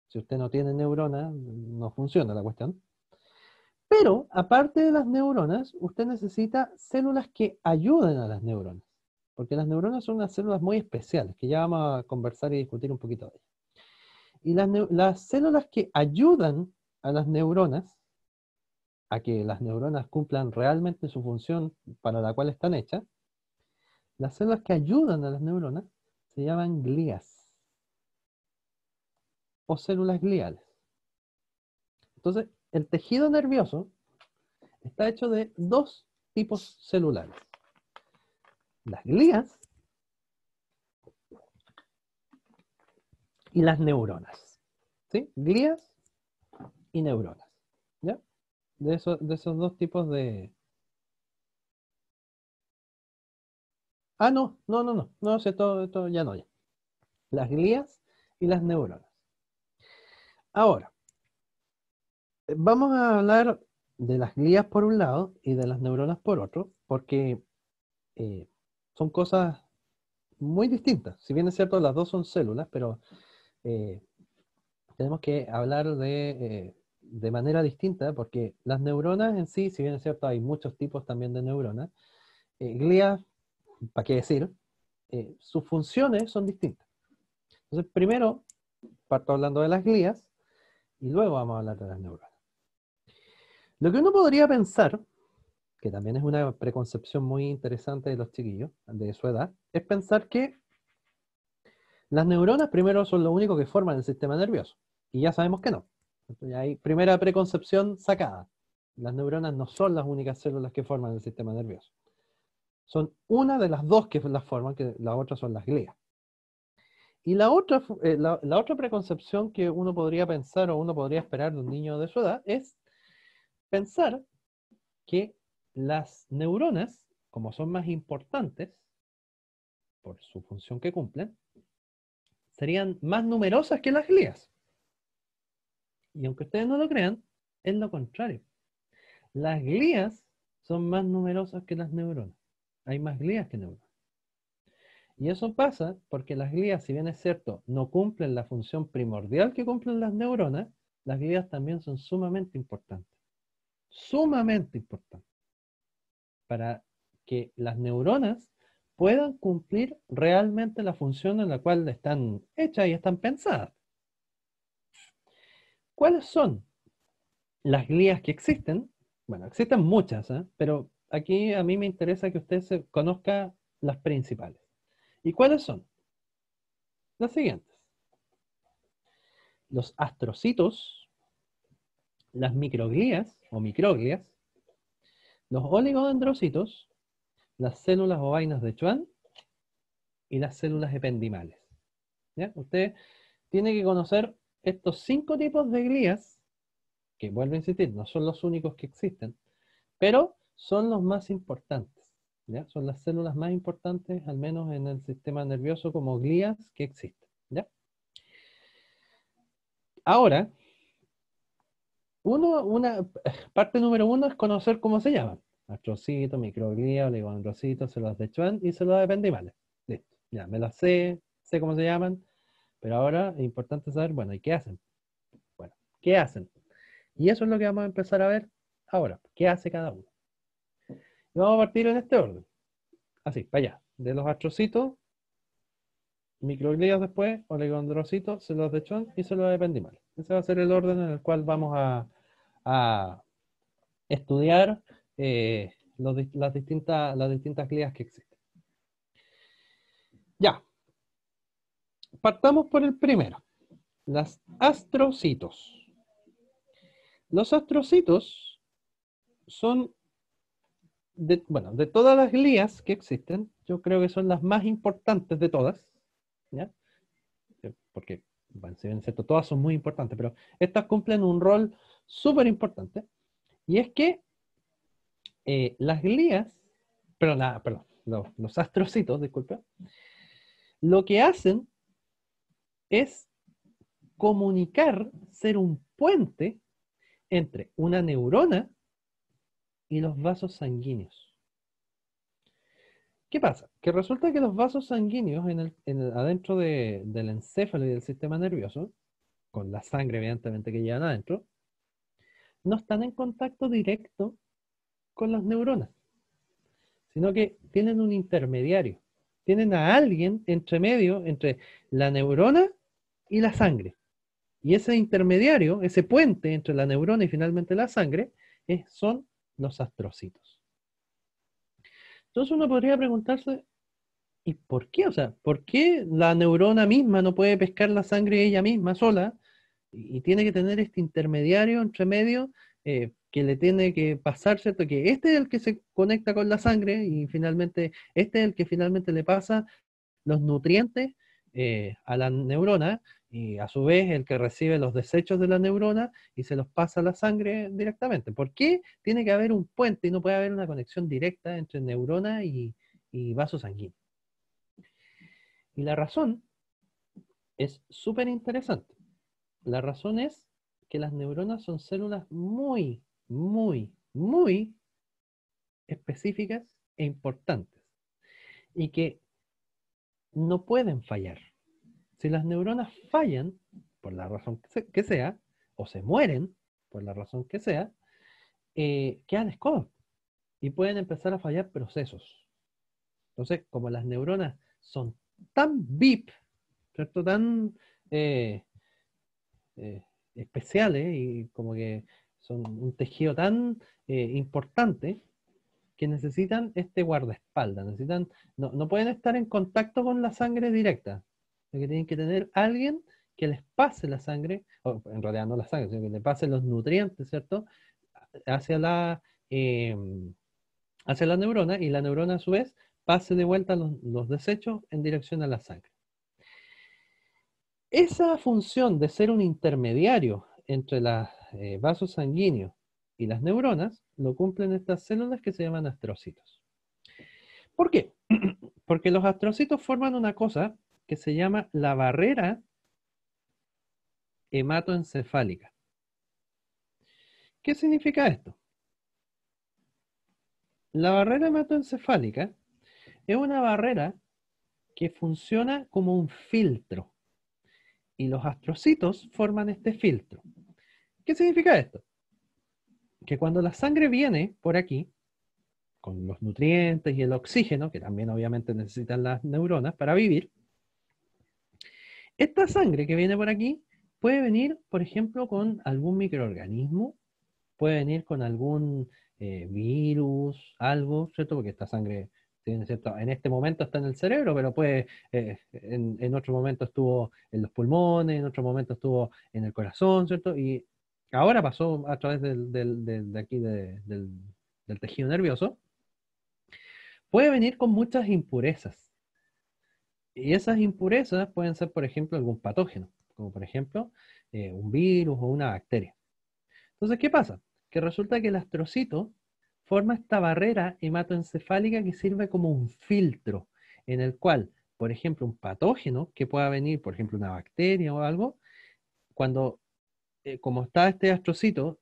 Si usted no tiene neuronas, no funciona la cuestión. Pero, aparte de las neuronas, usted necesita células que ayuden a las neuronas. Porque las neuronas son unas células muy especiales, que ya vamos a conversar y discutir un poquito de ellas. Y las células que ayudan a las neuronas a que las neuronas cumplan realmente su función para la cual están hechas, las células que ayudan a las neuronas se llaman glías o células gliales. Entonces, el tejido nervioso está hecho de dos tipos celulares. Las glías y las neuronas. ¿Sí? Glías y neuronas de, de esos dos tipos de... Ah, no, no, no, no, no sé, todo, esto ya no, ya. Las glías y las neuronas. Ahora, vamos a hablar de las glías por un lado y de las neuronas por otro, porque eh, son cosas muy distintas. Si bien es cierto, las dos son células, pero eh, tenemos que hablar de eh, de manera distinta, porque las neuronas en sí, si bien es cierto, hay muchos tipos también de neuronas, eh, glías, ¿para qué decir? Eh, sus funciones son distintas. Entonces, primero parto hablando de las glías y luego vamos a hablar de las neuronas. Lo que uno podría pensar, que también es una preconcepción muy interesante de los chiquillos de su edad, es pensar que las neuronas primero son lo único que forman el sistema nervioso. Y ya sabemos que no. Hay primera preconcepción sacada. Las neuronas no son las únicas células que forman el sistema nervioso. Son una de las dos que las forman, que la otra son las glías. Y la otra, eh, la otra preconcepción que uno podría pensar o uno podría esperar de un niño de su edad es pensar que las neuronas, como son más importantes, por su función que cumplen, serían más numerosas que las glías. Y aunque ustedes no lo crean, es lo contrario. Las glías son más numerosas que las neuronas. Hay más glías que neuronas. Y eso pasa porque las glías, si bien es cierto, no cumplen la función primordial que cumplen las neuronas, las glías también son sumamente importantes. Sumamente importantes. Para que las neuronas puedan cumplir realmente la función en la cual están hechas y están pensadas. ¿Cuáles son las glías que existen? Bueno, existen muchas, ¿eh? pero aquí a mí me interesa que usted se conozca las principales. ¿Y cuáles son? Las siguientes. Los astrocitos, las microglías o microglias, los oligodendrocitos, las células o vainas de Schwann y las células ependimales. Usted tiene que conocer estos cinco tipos de glías, que vuelvo a insistir, no son los únicos que existen, pero son los más importantes. ¿ya? Son las células más importantes, al menos en el sistema nervioso, como glías que existen. ¿ya? Ahora, una, parte número uno es conocer cómo se llaman. Astrocito, microglía, oligodendrocitos, células de Schwann y células de pendimales. Listo. Ya, me las sé, sé cómo se llaman, pero ahora es importante saber, bueno, ¿y qué hacen? Bueno, ¿qué hacen? Y eso es lo que vamos a empezar a ver ahora. ¿Qué hace cada uno? vamos a partir en este orden. Así, para allá. De los astrocitos, microglías después, oligondrocitos, células de Chon y células de Pendimal. Ese va a ser el orden en el cual vamos a, estudiar eh, las, distintas, las distintas glías que existen. Ya, Partamos por el primero, las astrocitos. Los astrocitos son, bueno, de todas las glías que existen, yo creo que son las más importantes de todas, ¿ya? Eh, porque, bueno, si bien cierto, todas son muy importantes, pero estas cumplen un rol súper importante, y es que eh, las glías, pero perdón, los, ah, los astrocitos, disculpe, lo que hacen es comunicar, ser un puente entre una neurona y los vasos sanguíneos. ¿Qué pasa? Que resulta que los vasos sanguíneos adentro del encéfalo y del sistema nervioso, con la sangre evidentemente que llevan adentro, no están en contacto directo con las neuronas, sino que tienen un intermediario, tienen a alguien entre medio, entre la neurona y la sangre. Y ese intermediario, ese puente entre la neurona y finalmente la sangre, son los astrocitos. Entonces uno podría preguntarse, ¿y por qué? O sea, ¿por qué la neurona misma no puede pescar la sangre ella misma sola y tiene que tener este intermediario entre medio eh, que le tiene que pasar, ¿cierto? Que este es el que se conecta con la sangre y finalmente, este es el que finalmente le pasa los nutrientes eh, a la neurona y a su vez el que recibe los desechos de la neurona y se los pasa a la sangre directamente. ¿Por qué tiene que haber un puente y no puede haber una conexión directa entre neurona y, y vaso sanguíneo? Y la razón es súper interesante. La razón es que las neuronas son células muy, muy, muy específicas e importantes y que no pueden fallar si las neuronas fallan, por la razón que sea, o se mueren, por la razón que sea, eh, quedan escudos y pueden empezar a fallar procesos. Entonces, como las neuronas son tan VIP, ¿cierto? Tan eh, eh, especiales y como que son un tejido tan importante que necesitan este guardaespaldas, necesitan, no pueden estar en contacto con la sangre directa, que tienen que tener alguien que les pase la sangre, o en realidad la sangre, sino que les pase los nutrientes, ¿cierto? Hacia la, em, hacia la neurona y la neurona a su vez pase de vuelta los, desechos en dirección a la sangre. Esa función de ser un intermediario entre los eh, vasos sanguíneos y las neuronas lo cumplen estas células que se llaman astrocitos. ¿Por qué? [clears throat] Porque los astrocitos forman una cosa que se llama la barrera hematoencefálica. ¿Qué significa esto? La barrera hematoencefálica es una barrera que funciona como un filtro y los astrocitos forman este filtro. ¿Qué significa esto? Que cuando la sangre viene por aquí, con los nutrientes y el oxígeno, que también obviamente necesitan las neuronas para vivir, esta sangre que viene por aquí puede venir, por ejemplo, con algún microorganismo, puede venir con algún eh, virus, algo, ¿cierto? Porque esta sangre en este momento está en el cerebro, pero puede, eh, en, otro momento estuvo en los pulmones, en otro momento estuvo en el corazón, ¿cierto? Y ahora pasó a través de aquí del, tejido nervioso. Puede venir con muchas impurezas. Y esas impurezas pueden ser, por ejemplo, algún patógeno, como por ejemplo eh, un virus o una bacteria. Entonces, ¿qué pasa? Que resulta que el astrocito forma esta barrera hematoencefálica que sirve como un filtro, en el cual, por ejemplo, un patógeno que pueda venir, por ejemplo, una bacteria o algo, cuando, eh, como está este astrocito,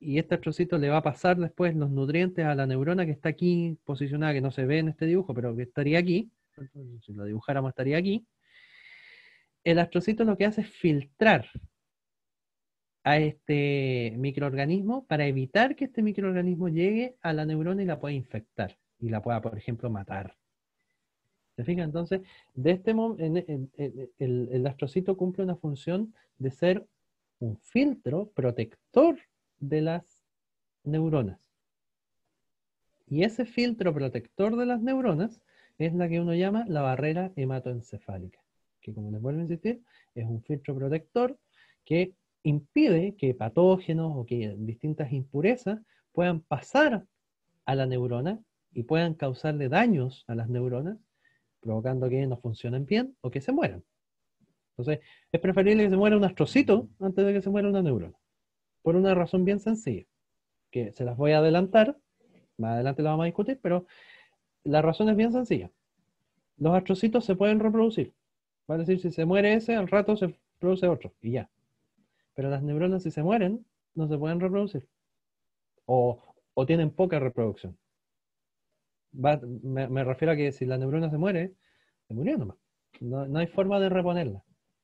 y este astrocito le va a pasar después los nutrientes a la neurona que está aquí posicionada, que no se ve en este dibujo, pero que estaría aquí, si lo dibujáramos estaría aquí, el astrocito lo que hace es filtrar a este microorganismo para evitar que este microorganismo llegue a la neurona y la pueda infectar y la pueda, por ejemplo, matar. ¿Se fija? Entonces, de este el, el astrocito cumple una función de ser un filtro protector de las neuronas. Y ese filtro protector de las neuronas es la que uno llama la barrera hematoencefálica, que como les vuelvo a insistir, es un filtro protector que impide que patógenos o que distintas impurezas puedan pasar a la neurona y puedan causarle daños a las neuronas, provocando que no funcionen bien o que se mueran. Entonces, es preferible que se muera un astrocito antes de que se muera una neurona, por una razón bien sencilla, que se las voy a adelantar, más adelante lo vamos a discutir, pero la razón es bien sencilla. Los astrocitos se pueden reproducir. Va a decir, si se muere ese, al rato se produce otro y ya. Pero las neuronas si se mueren, no se pueden reproducir. O, tienen poca reproducción. me, refiero a que si la neurona se muere, se murió nomás. No, hay forma de reponerla.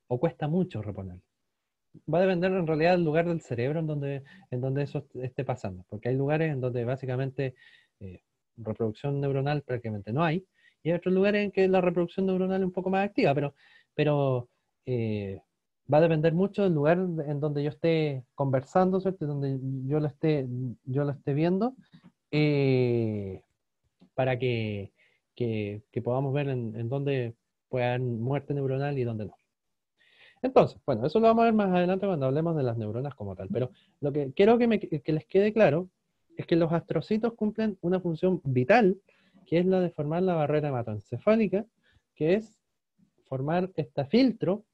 O cuesta mucho reponerla va a depender en realidad del lugar del cerebro en donde, en donde eso esté pasando, porque hay lugares en donde básicamente eh, reproducción neuronal prácticamente no hay, y hay otros lugares en que la reproducción neuronal es un poco más activa, pero, pero eh, va a depender mucho del lugar en donde yo esté conversando, Donde yo lo esté, yo lo esté viendo, eh, para que, que, podamos ver en, dónde puede haber muerte neuronal y dónde no. Entonces, bueno, eso lo vamos a ver más adelante cuando hablemos de las neuronas como tal, pero lo que quiero que, me, que les quede claro es que los astrocitos cumplen una función vital, que es la de formar la barrera hematoencefálica, que es formar este filtro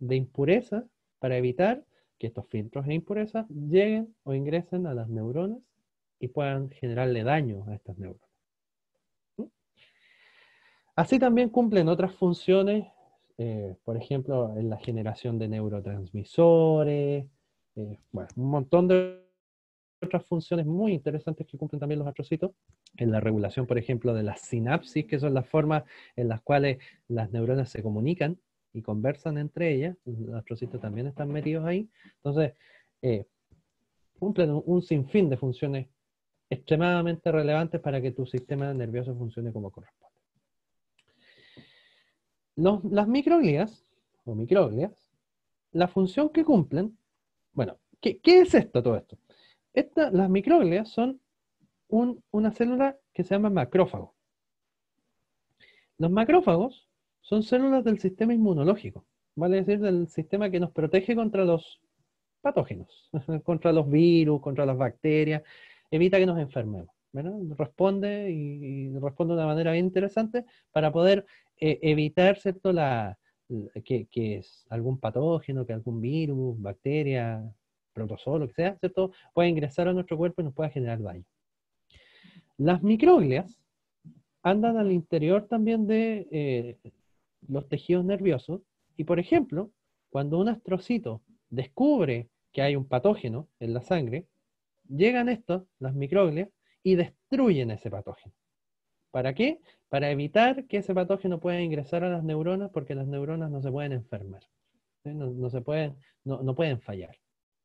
de impurezas para evitar que estos filtros e impurezas lleguen o ingresen a las neuronas y puedan generarle daño a estas neuronas. Así también cumplen otras funciones, eh, por ejemplo, en la generación de neurotransmisores, eh, bueno, un montón de otras funciones muy interesantes que cumplen también los astrocitos, en la regulación, por ejemplo, de las sinapsis, que son las formas en las cuales las neuronas se comunican y conversan entre ellas. Los astrocitos también están metidos ahí. Entonces, eh, cumplen un, sinfín de funciones extremadamente relevantes para que tu sistema nervioso funcione como corresponde. las microglias, o microglias, la función que cumplen, bueno, ¿qué es esto, todo esto? las microglias son una célula que se llama macrófago. Los macrófagos son células del sistema inmunológico, vale decir, del sistema que nos protege contra los patógenos, [laughs] contra los virus, contra las bacterias, evita que nos enfermemos. Responde y, responde de una manera bien interesante para poder eh, evitar ¿cierto? que, algún patógeno, que algún virus, bacteria, protozoo, lo que sea, ¿cierto? Puede ingresar a nuestro cuerpo y nos puede generar daño. Las microglias andan al interior también de eh, los tejidos nerviosos y, por ejemplo, cuando un astrocito descubre que hay un patógeno en la sangre, llegan estos, las microglias, y destruyen ese patógeno. ¿Para qué? Para evitar que ese patógeno pueda ingresar a las neuronas porque las neuronas no se pueden enfermar, se pueden, no pueden fallar.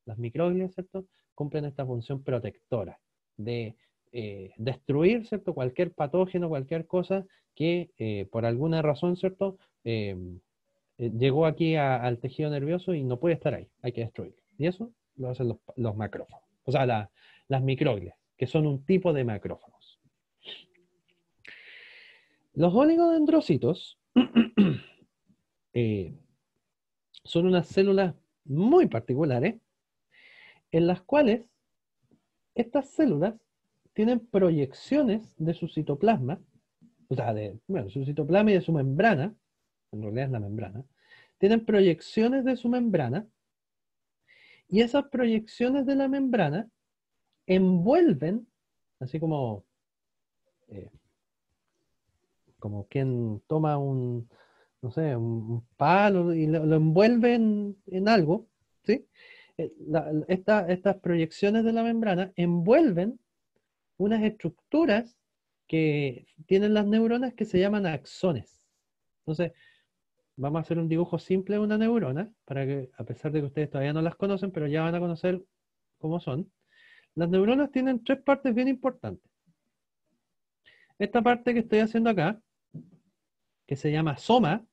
Las microglias, ¿cierto? Cumplen esta función protectora de eh, destruir, ¿cierto? Cualquier patógeno, cualquier cosa que eh, por alguna razón, ¿cierto? Em, eh, llegó aquí al tejido nervioso y no puede estar ahí, hay que destruirlo. Y eso lo hacen los, los macrófagos, o sea, las microglias, que son un tipo de macrófagos. Los oligodendrocitos [clears throat] son unas células muy particulares en las cuales estas células tienen proyecciones de su citoplasma, o sea, de su citoplasma y de su membrana, en realidad es la membrana, tienen proyecciones de su membrana y esas proyecciones de la membrana envuelven, así como, eh, como quien toma un, no sé, un palo y lo, envuelve en algo, ¿sí? Eh, estas proyecciones de la membrana envuelven unas estructuras que tienen las neuronas que se llaman axones. Entonces, vamos a hacer un dibujo simple de una neurona, para que, a pesar de que ustedes todavía no las conocen, pero ya van a conocer cómo son. Las neuronas tienen tres partes bien importantes. Esta parte que estoy haciendo acá, que se llama soma,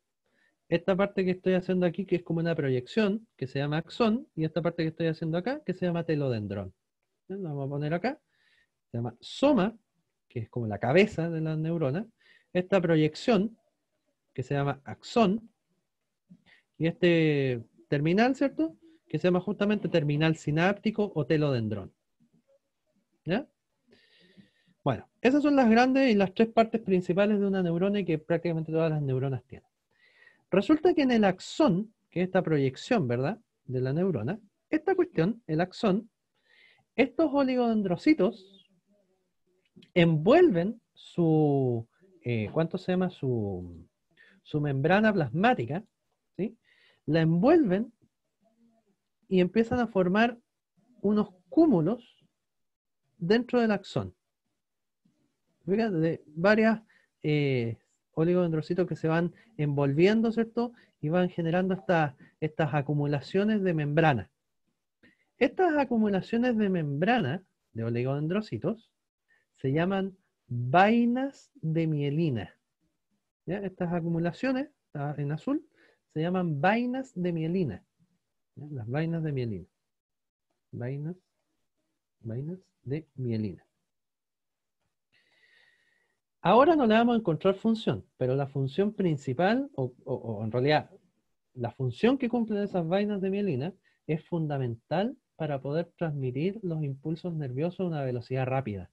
esta parte que estoy haciendo aquí, que es como una proyección, que se llama axón, y esta parte que estoy haciendo acá, que se llama telodendrón. ¿Eh? Lo vamos a poner acá. Se llama soma, que es como la cabeza de la neurona. Esta proyección, que se llama axón. Y este terminal, ¿cierto? Que se llama justamente terminal sináptico o telodendrón. ¿Ya? Bueno, esas son las grandes y las tres partes principales de una neurona y que prácticamente todas las neuronas tienen. Resulta que en el axón, que es esta proyección, ¿verdad? De la neurona, esta cuestión, el axón, estos oligodendrocitos envuelven su, eh, ¿cuánto se llama? Su, membrana plasmática, ¿sí? La envuelven y empiezan a formar unos cúmulos dentro del axón. De varias eh, oligodendrocitos que se van envolviendo, ¿cierto? Y van generando estas, estas acumulaciones de membrana. Estas acumulaciones de membrana de oligodendrocitos se llaman vainas de mielina. ¿Ya? Estas acumulaciones, en azul, se llaman vainas de mielina. Las vainas de mielina. Vainas, vainas de mielina. Ahora no le vamos a encontrar función, pero la función principal, o, en realidad la función que cumplen esas vainas de mielina, es fundamental para poder transmitir los impulsos nerviosos a una velocidad rápida.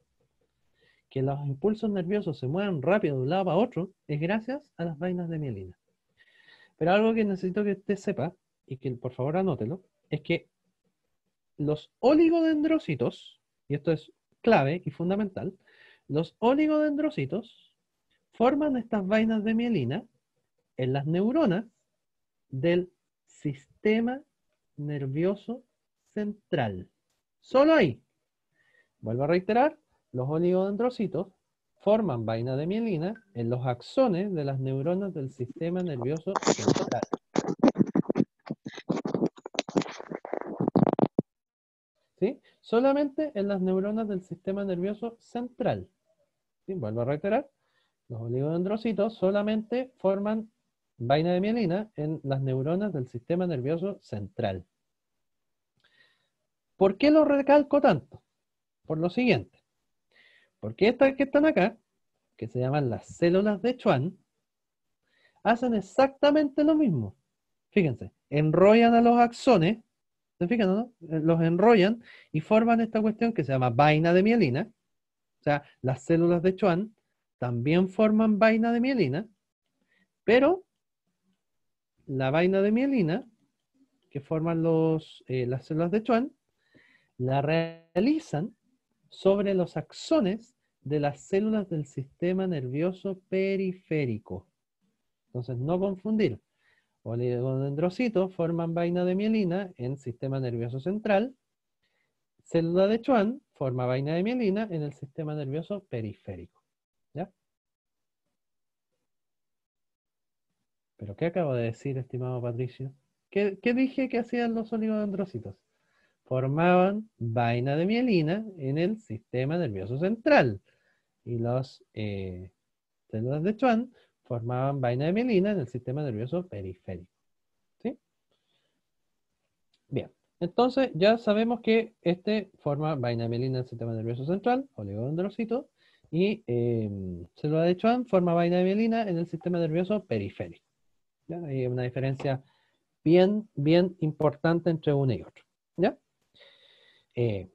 Que los impulsos nerviosos se muevan rápido de un lado a otro es gracias a las vainas de mielina. Pero algo que necesito que usted sepa, y que por favor anótelo, es que los oligodendrocitos, y esto es clave y fundamental, los oligodendrocitos forman estas vainas de mielina en las neuronas del sistema nervioso central. Solo ahí. Vuelvo a reiterar, los oligodendrocitos forman vaina de mielina en los axones de las neuronas del sistema nervioso central. ¿Sí? Solamente en las neuronas del sistema nervioso central vuelvo a reiterar, los oligodendrocitos solamente forman vaina de mielina en las neuronas del sistema nervioso central. ¿Por qué lo recalco tanto? Por lo siguiente. Porque estas que están acá, que se llaman las células de Chuan, hacen exactamente lo mismo. Fíjense, enrollan a los axones, ¿se fijan, eh, Los enrollan y forman esta cuestión que se llama vaina de mielina, o sea, las células de Chuan también forman vaina de mielina, pero la vaina de mielina que forman eh, las células de Chuan la realizan sobre los axones de las células del sistema nervioso periférico. Entonces, no confundir. Oligodendrocitos forman vaina de mielina en sistema nervioso central Célula de Chuan forma vaina de mielina en el sistema nervioso periférico. ¿Ya? ¿Pero qué acabo de decir, estimado Patricio? ¿Qué, dije que hacían los oligodendrocitos? Formaban vaina de mielina en el sistema nervioso central. Y las eh, células de Schwann formaban vaina de mielina en el sistema nervioso periférico. ¿Sí? Bien. Entonces, ya sabemos que este forma vaina en el sistema nervioso central, oligodendrocito, y eh, se lo ha dicho en forma vaina mielina en el sistema nervioso periférico. ¿ya? Hay una diferencia bien, bien importante entre uno y otro. ¿ya? Eh,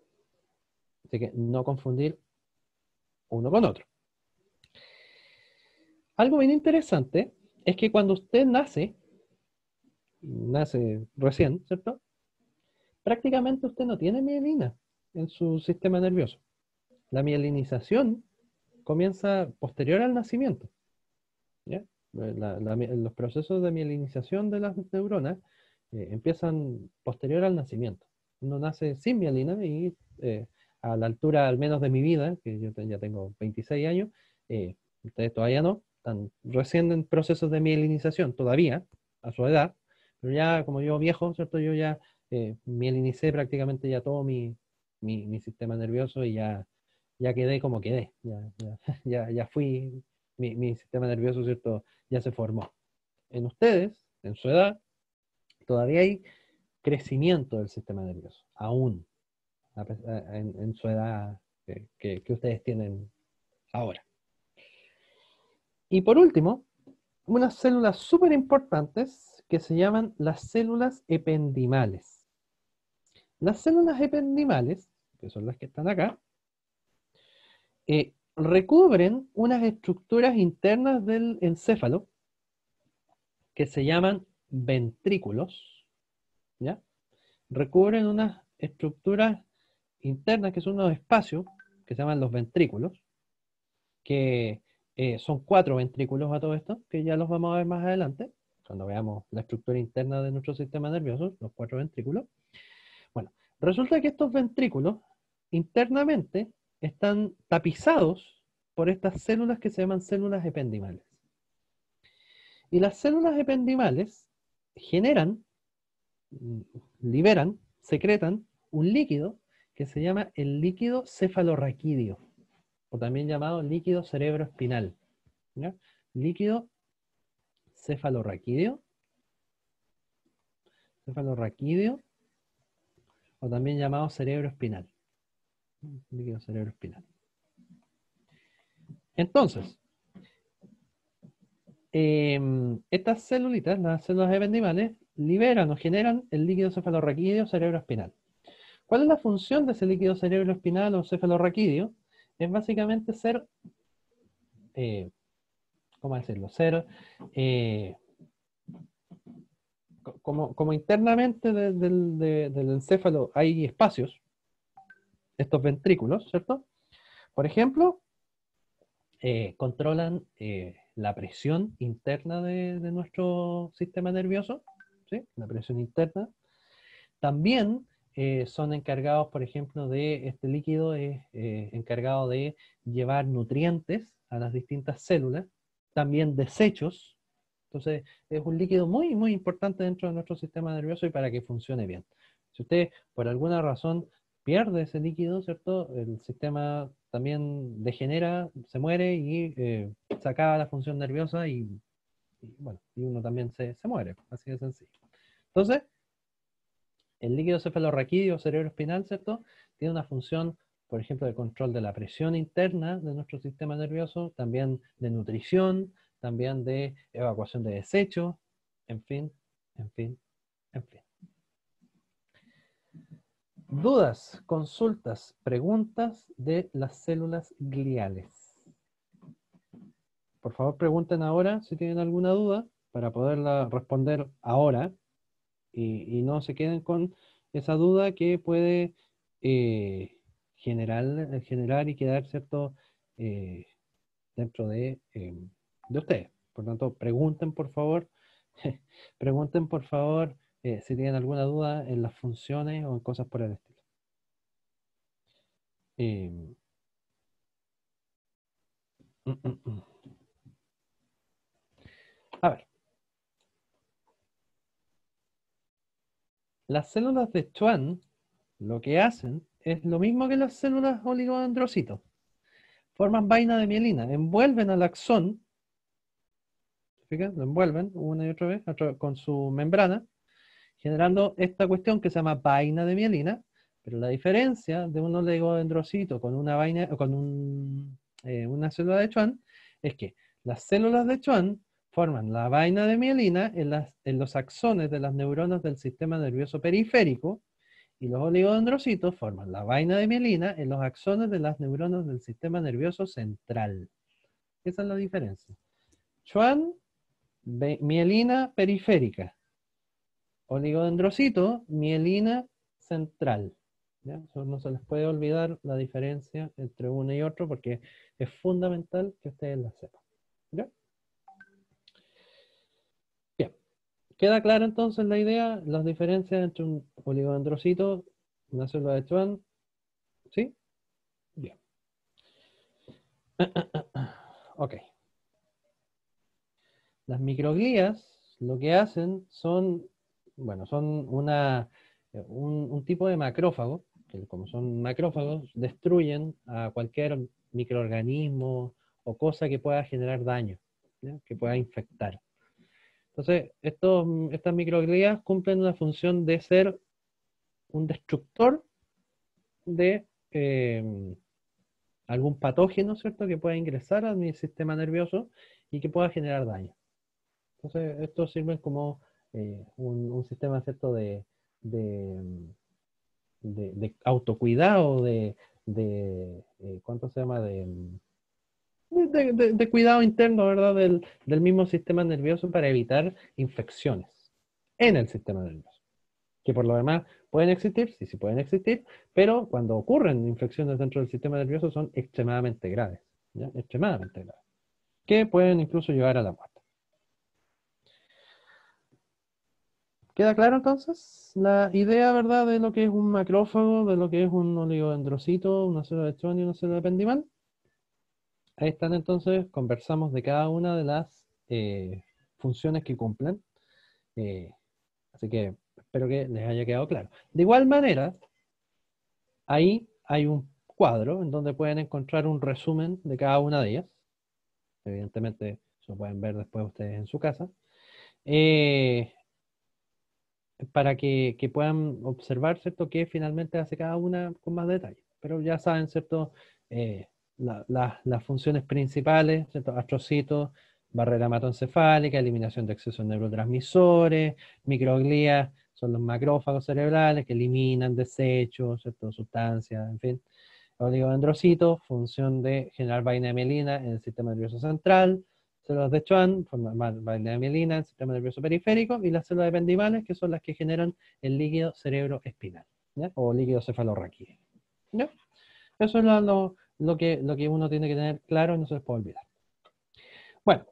así que no confundir uno con otro. Algo bien interesante es que cuando usted nace, nace recién, ¿cierto? prácticamente usted no tiene mielina en su sistema nervioso. La mielinización comienza posterior al nacimiento. los procesos de mielinización de las neuronas eh, empiezan posterior al nacimiento. Uno nace sin mielina y eh, a la altura al menos de mi vida, que yo ya tengo 26 años, eh, ustedes todavía no, están recién en procesos de mielinización todavía, a su edad, pero ya como yo viejo, ¿cierto? Yo ya eh, me elinicé prácticamente ya todo mi, sistema nervioso y ya, quedé como quedé, ya, ya, [laughs] ya, fui, mi, sistema nervioso, ¿cierto? Ya se formó. En ustedes, en su edad, todavía hay crecimiento del sistema nervioso, aún, en, su edad eh, que, que ustedes tienen ahora. Y por último, unas células súper importantes que se llaman las células ependimales. Las células ependimales, que son las que están acá, eh, recubren unas estructuras internas del encéfalo que se llaman ventrículos, ¿ya? Recubren unas estructuras internas que son unos espacios que se llaman los ventrículos, que eh, son cuatro ventrículos a todo esto, que ya los vamos a ver más adelante, cuando veamos la estructura interna de nuestro sistema nervioso, los cuatro ventrículos. Resulta que estos ventrículos internamente están tapizados por estas células que se llaman células ependimales. Y las células ependimales generan, liberan, secretan un líquido que se llama el líquido cefalorraquídeo, o también llamado líquido cerebroespinal. Líquido cefalorraquídeo, cefalorraquídeo, o también llamado cerebro espinal. Líquido cerebro espinal. Entonces, em, estas célulitas, las células ependimales, liberan o generan el líquido cefalorraquídeo cerebroespinal. ¿Cuál es la función de ese líquido cerebroespinal o cefalorraquídeo? Es básicamente ser, eh, ¿cómo decirlo? Ser eh, como, internamente del encéfalo hay espacios, estos ventrículos, ¿cierto? Por ejemplo, eh, controlan eh, la presión interna de, nuestro sistema nervioso, ¿sí? La presión interna. También eh, son encargados, por ejemplo, de este líquido, es encargado de llevar nutrientes a las distintas células, también desechos, entonces, es un líquido muy, muy importante dentro de nuestro sistema nervioso y para que funcione bien. Si usted, por alguna razón, pierde ese líquido, ¿cierto? El sistema también degenera, se muere y eh, se acaba la función nerviosa y, y bueno, uno también se, se, muere, así de sencillo. Entonces, el líquido cefalorraquídeo cerebroespinal, ¿cierto? Tiene una función, por ejemplo, de control de la presión interna de nuestro sistema nervioso, también de nutrición, también de evacuación de desecho, en fin, en fin, en fin. Dudas, consultas, preguntas de las células gliales. Por favor, pregunten ahora si tienen alguna duda para poderla responder ahora y, no se queden con esa duda que puede eh, generar, y quedar cierto eh, dentro de em, de ustedes. Por tanto, pregunten por favor, [laughs] pregunten por favor eh, si tienen alguna duda en las funciones o en cosas por el estilo. Em, mm, mm, mm. A ver. Las células de Schwann lo que hacen es lo mismo que las células oligodendrocitos. Forman vaina de mielina, envuelven al axón lo envuelven una y otra vez con su membrana, generando esta cuestión que se llama vaina de mielina, pero la diferencia de un oligodendrocito con una vaina, con eh, una célula de Schwann, es que las células de Schwann forman la vaina de mielina en, las, en los axones de las neuronas del sistema nervioso periférico, y los oligodendrocitos forman la vaina de mielina en los axones de las neuronas del sistema nervioso central. Esa es la diferencia. Schwann mielina periférica. Oligodendrocito, mielina central. No se les puede olvidar la diferencia entre uno y otro porque es fundamental que ustedes la sepan. Bien. ¿Queda clara entonces la idea? Las diferencias entre un oligodendrocito, una célula de Schwann. ¿Sí? Bien. [coughs] Ok. Las microglías lo que hacen son, bueno, son una, eh, un, tipo de macrófago, que como son macrófagos, destruyen a cualquier microorganismo o cosa que pueda generar daño, que pueda infectar. Entonces, estas microglías cumplen una función de ser un destructor de eh, algún patógeno, ¿cierto?, que pueda ingresar a mi sistema nervioso y que pueda generar daño. Entonces, estos sirven como eh, un, sistema ¿cierto? De, mm, autocuidado, de, eh, ¿cuánto se llama? Mm, de, cuidado interno, ¿verdad? Del, del mismo sistema nervioso para evitar infecciones en el sistema nervioso. Que por lo demás pueden existir, sí, sí pueden existir, pero cuando ocurren infecciones dentro del sistema nervioso son extremadamente graves, ¿ya? Extremadamente graves. Que pueden incluso llevar a la muerte. ¿Queda claro entonces la idea, verdad, de lo que es un macrófago, de lo que es un oligodendrocito, una célula de Schwann y una célula de Ahí están entonces, conversamos de cada una de las eh, funciones que cumplen. Eh, así que espero que les haya quedado claro. De igual manera, ahí hay un cuadro en donde pueden encontrar un resumen de cada una de ellas. Evidentemente, eso lo pueden ver después ustedes en su casa. Eh, para que, puedan observar, ¿cierto?, qué finalmente hace cada una con más detalle. Pero ya saben, ¿cierto?, eh, las funciones principales, ¿cierto?, astrocitos, barrera hematoencefálica, eliminación de excesos de neurotransmisores, microglía, son los macrófagos cerebrales que eliminan desechos, ¿cierto? sustancias, en fin. Oligodendrocitos, función de generar vaina de melina en el sistema nervioso central, células de Schwann, forman vaina mielina, el sistema nervioso periférico, y las células ependimales, que son las que generan el líquido cerebroespinal, ¿ya? o líquido cefalorraquídeo. Eso es lo, que, lo que uno tiene que tener claro y no se les puede olvidar. Bueno,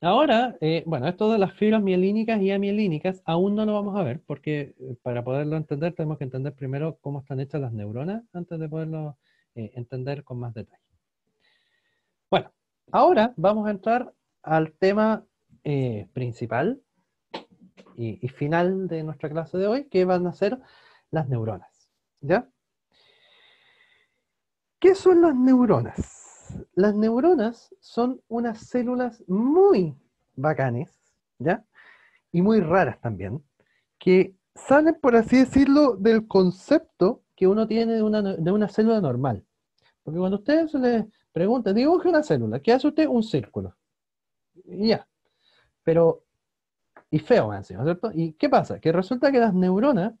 Ahora, eh, bueno, esto de las fibras mielínicas y amielínicas aún no lo vamos a ver, porque eh, para poderlo entender tenemos que entender primero cómo están hechas las neuronas antes de poderlo eh, entender con más detalle. Ahora vamos a entrar al tema eh, principal y, final de nuestra clase de hoy, que van a ser las neuronas. ¿Ya? ¿Qué son las neuronas? Las neuronas son unas células muy bacanes, ¿ya? Y muy raras también, que salen, por así decirlo, del concepto que uno tiene de una, de una célula normal. Porque cuando ustedes les Pregunta, dibuje una célula. ¿Qué hace usted? Un círculo. ya. Pero, y feo es ¿cierto? ¿Y qué pasa? Que resulta que las neuronas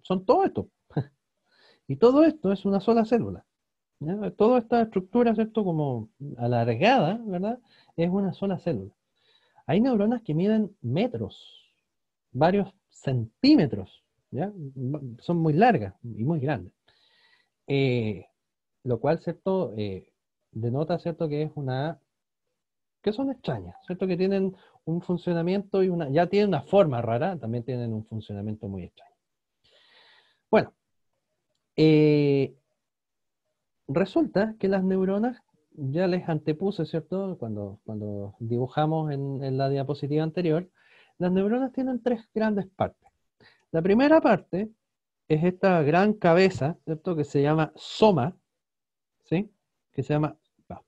son todo esto. [laughs] y todo esto es una sola célula. Toda esta estructura, ¿cierto? Como alargada, ¿verdad? Es una sola célula. Hay neuronas que miden metros, varios centímetros, ¿ya? Son muy largas y muy grandes. Eh, lo cual, ¿cierto? Eh, denota, ¿cierto? Que es una... que son extrañas, ¿cierto? Que tienen un funcionamiento y una... ya tienen una forma rara, también tienen un funcionamiento muy extraño. Bueno, eh, resulta que las neuronas, ya les antepuse, ¿cierto? Cuando, cuando dibujamos en, en la diapositiva anterior, las neuronas tienen tres grandes partes. La primera parte es esta gran cabeza, ¿cierto? Que se llama soma, que se llama,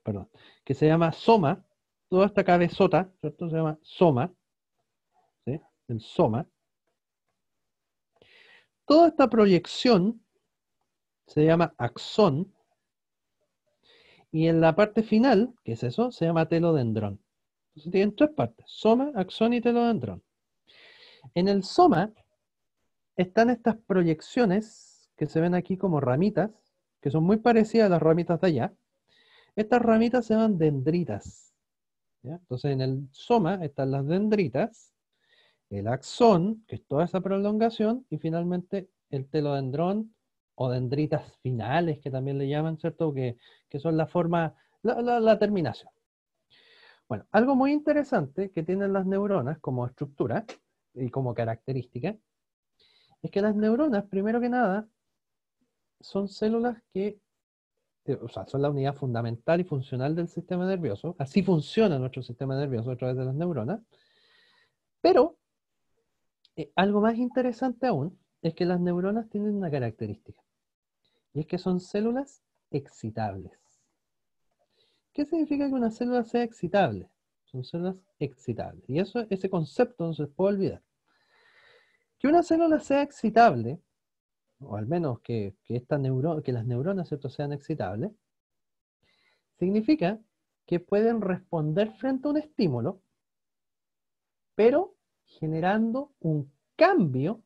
perdón, que se llama soma, toda esta cabezota, ¿cierto? Se llama soma, El soma. Toda esta proyección se llama axón, y en la parte final, que es eso, se llama telodendrón. Entonces tienen tres partes, soma, axón y telodendrón. En el soma están estas proyecciones que se ven aquí como ramitas, que son muy parecidas a las ramitas de allá, estas ramitas se llaman dendritas. Entonces en el soma están las dendritas, el axón, que es toda esa prolongación, y finalmente el telodendrón o dendritas finales, que también le llaman, ¿cierto? Que, son la forma, la terminación. Bueno, algo muy interesante que tienen las neuronas como estructura y como característica es que las neuronas, primero que nada, son células que este, o sea, son la unidad fundamental y funcional del sistema nervioso. Así funciona nuestro sistema nervioso a través de las neuronas. Pero eh, algo más interesante aún es que las neuronas tienen una característica, y es que son células excitables. ¿Qué significa que una célula sea excitable? Son células excitables. Y eso, ese concepto no se puede olvidar. Que una célula sea excitable o al menos que, que, que las neuronas ¿cierto? sean excitables, significa que pueden responder frente a un estímulo, pero generando un cambio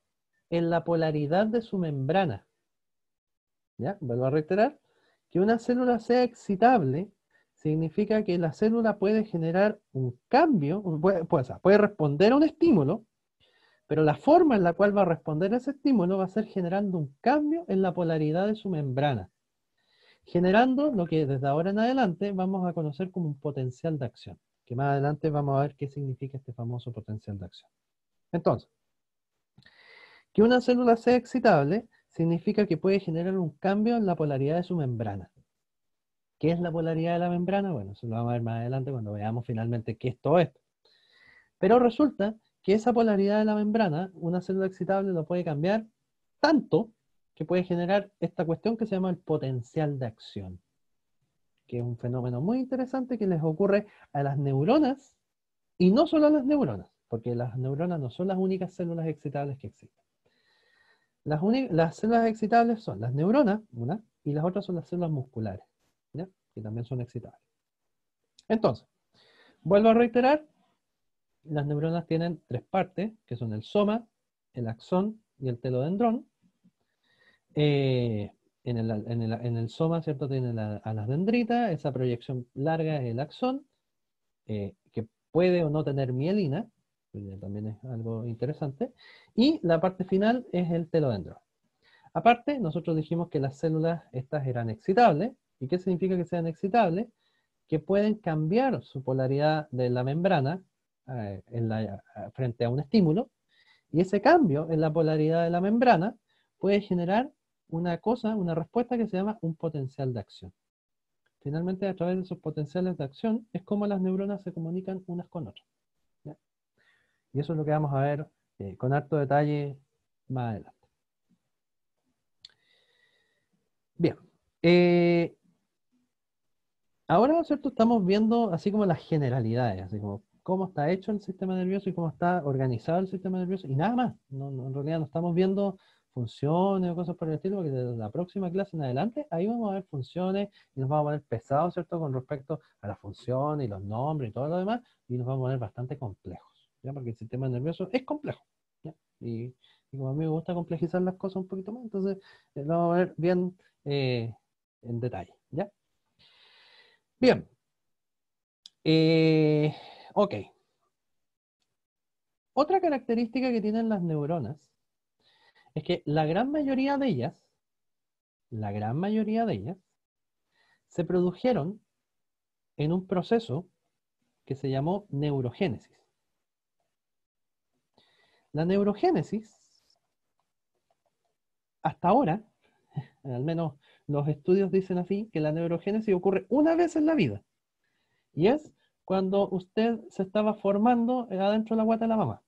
en la polaridad de su membrana. ¿Ya? Vuelvo a reiterar, que una célula sea excitable significa que la célula puede generar un cambio, puede responder a un estímulo, pero la forma en la cual va a responder ese estímulo va a ser generando un cambio en la polaridad de su membrana, generando lo que desde ahora en adelante vamos a conocer como un potencial de acción, que más adelante vamos a ver qué significa este famoso potencial de acción. Entonces, que una célula sea excitable significa que puede generar un cambio en la polaridad de su membrana. ¿Qué es la polaridad de la membrana? Bueno, eso lo vamos a ver más adelante cuando veamos finalmente qué es todo esto. Pero resulta que esa polaridad de la membrana, una célula excitable lo puede cambiar tanto que puede generar esta cuestión que se llama el potencial de acción, que es un fenómeno muy interesante que les ocurre a las neuronas y no solo a las neuronas, porque las neuronas no son las únicas células excitables que existen. Las, células excitables son las neuronas, una, y las otras son las células musculares, que también son excitables. Entonces, vuelvo a reiterar, las neuronas tienen tres partes, que son el soma, el axón y el telodendrón. Eh, en, el, soma, ¿cierto? Tiene la, a las dendritas, esa proyección larga es el axón, eh, que puede o no tener mielina, también es algo interesante, y la parte final es el telodendrón. Aparte, nosotros dijimos que las células estas eran excitables, ¿y qué significa que sean excitables? Que pueden cambiar su polaridad de la membrana, eh, eh, frente a un estímulo, y ese cambio en la polaridad de la membrana puede generar una cosa, una respuesta que se llama un potencial de acción. Finalmente, a través de esos potenciales de acción es como las neuronas se comunican unas con otras. Y eso es lo que vamos a ver eh, con harto detalle más adelante. Bien. ahora, ¿cierto? Estamos viendo así como las generalidades, así como cómo está hecho el sistema nervioso y cómo está organizado el sistema nervioso y nada más. en realidad no estamos viendo funciones o cosas por el estilo, porque desde la próxima clase en adelante ahí vamos a ver funciones y nos vamos a poner pesados, ¿cierto? Con respecto a las funciones y los nombres y todo lo demás, y nos vamos a poner bastante complejos, ¿ya? Porque el sistema nervioso es complejo, ¿ya? Y, como a mí me gusta complejizar las cosas un poquito más, entonces eh, lo vamos a ver bien eh, en detalle, ¿ya? Bien. Eh, Ok. Otra característica que tienen las neuronas es que la gran mayoría de ellas, la gran mayoría de ellas, se produjeron en un proceso que se llamó neurogénesis. La neurogénesis, hasta ahora, [laughs] al menos los estudios dicen así, que la neurogénesis ocurre una vez en la vida. Y es cuando usted se estaba formando eh, adentro de la guata de la mamá.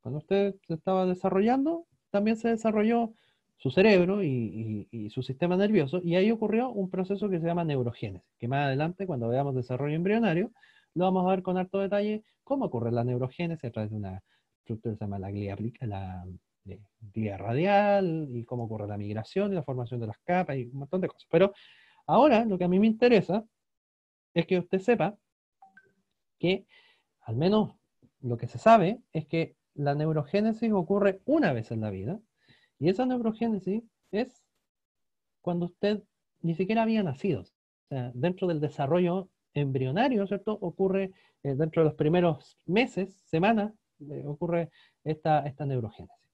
Cuando usted se estaba desarrollando, también se desarrolló su cerebro y, su sistema nervioso, y ahí ocurrió un proceso que se llama neurogénesis, que más adelante, cuando veamos desarrollo embrionario, lo vamos a ver con harto detalle cómo ocurre la neurogénesis a través de una estructura que se llama la la, la eh, glía radial, y cómo ocurre la migración y la formación de las capas y un montón de cosas. Pero ahora lo que a mí me interesa es que usted sepa que, al menos lo que se sabe, es que la neurogénesis ocurre una vez en la vida, y esa neurogénesis es cuando usted ni siquiera había nacido. dentro del desarrollo embrionario, ¿cierto? Ocurre eh, dentro de los primeros meses, semanas, eh, ocurre esta, esta neurogénesis.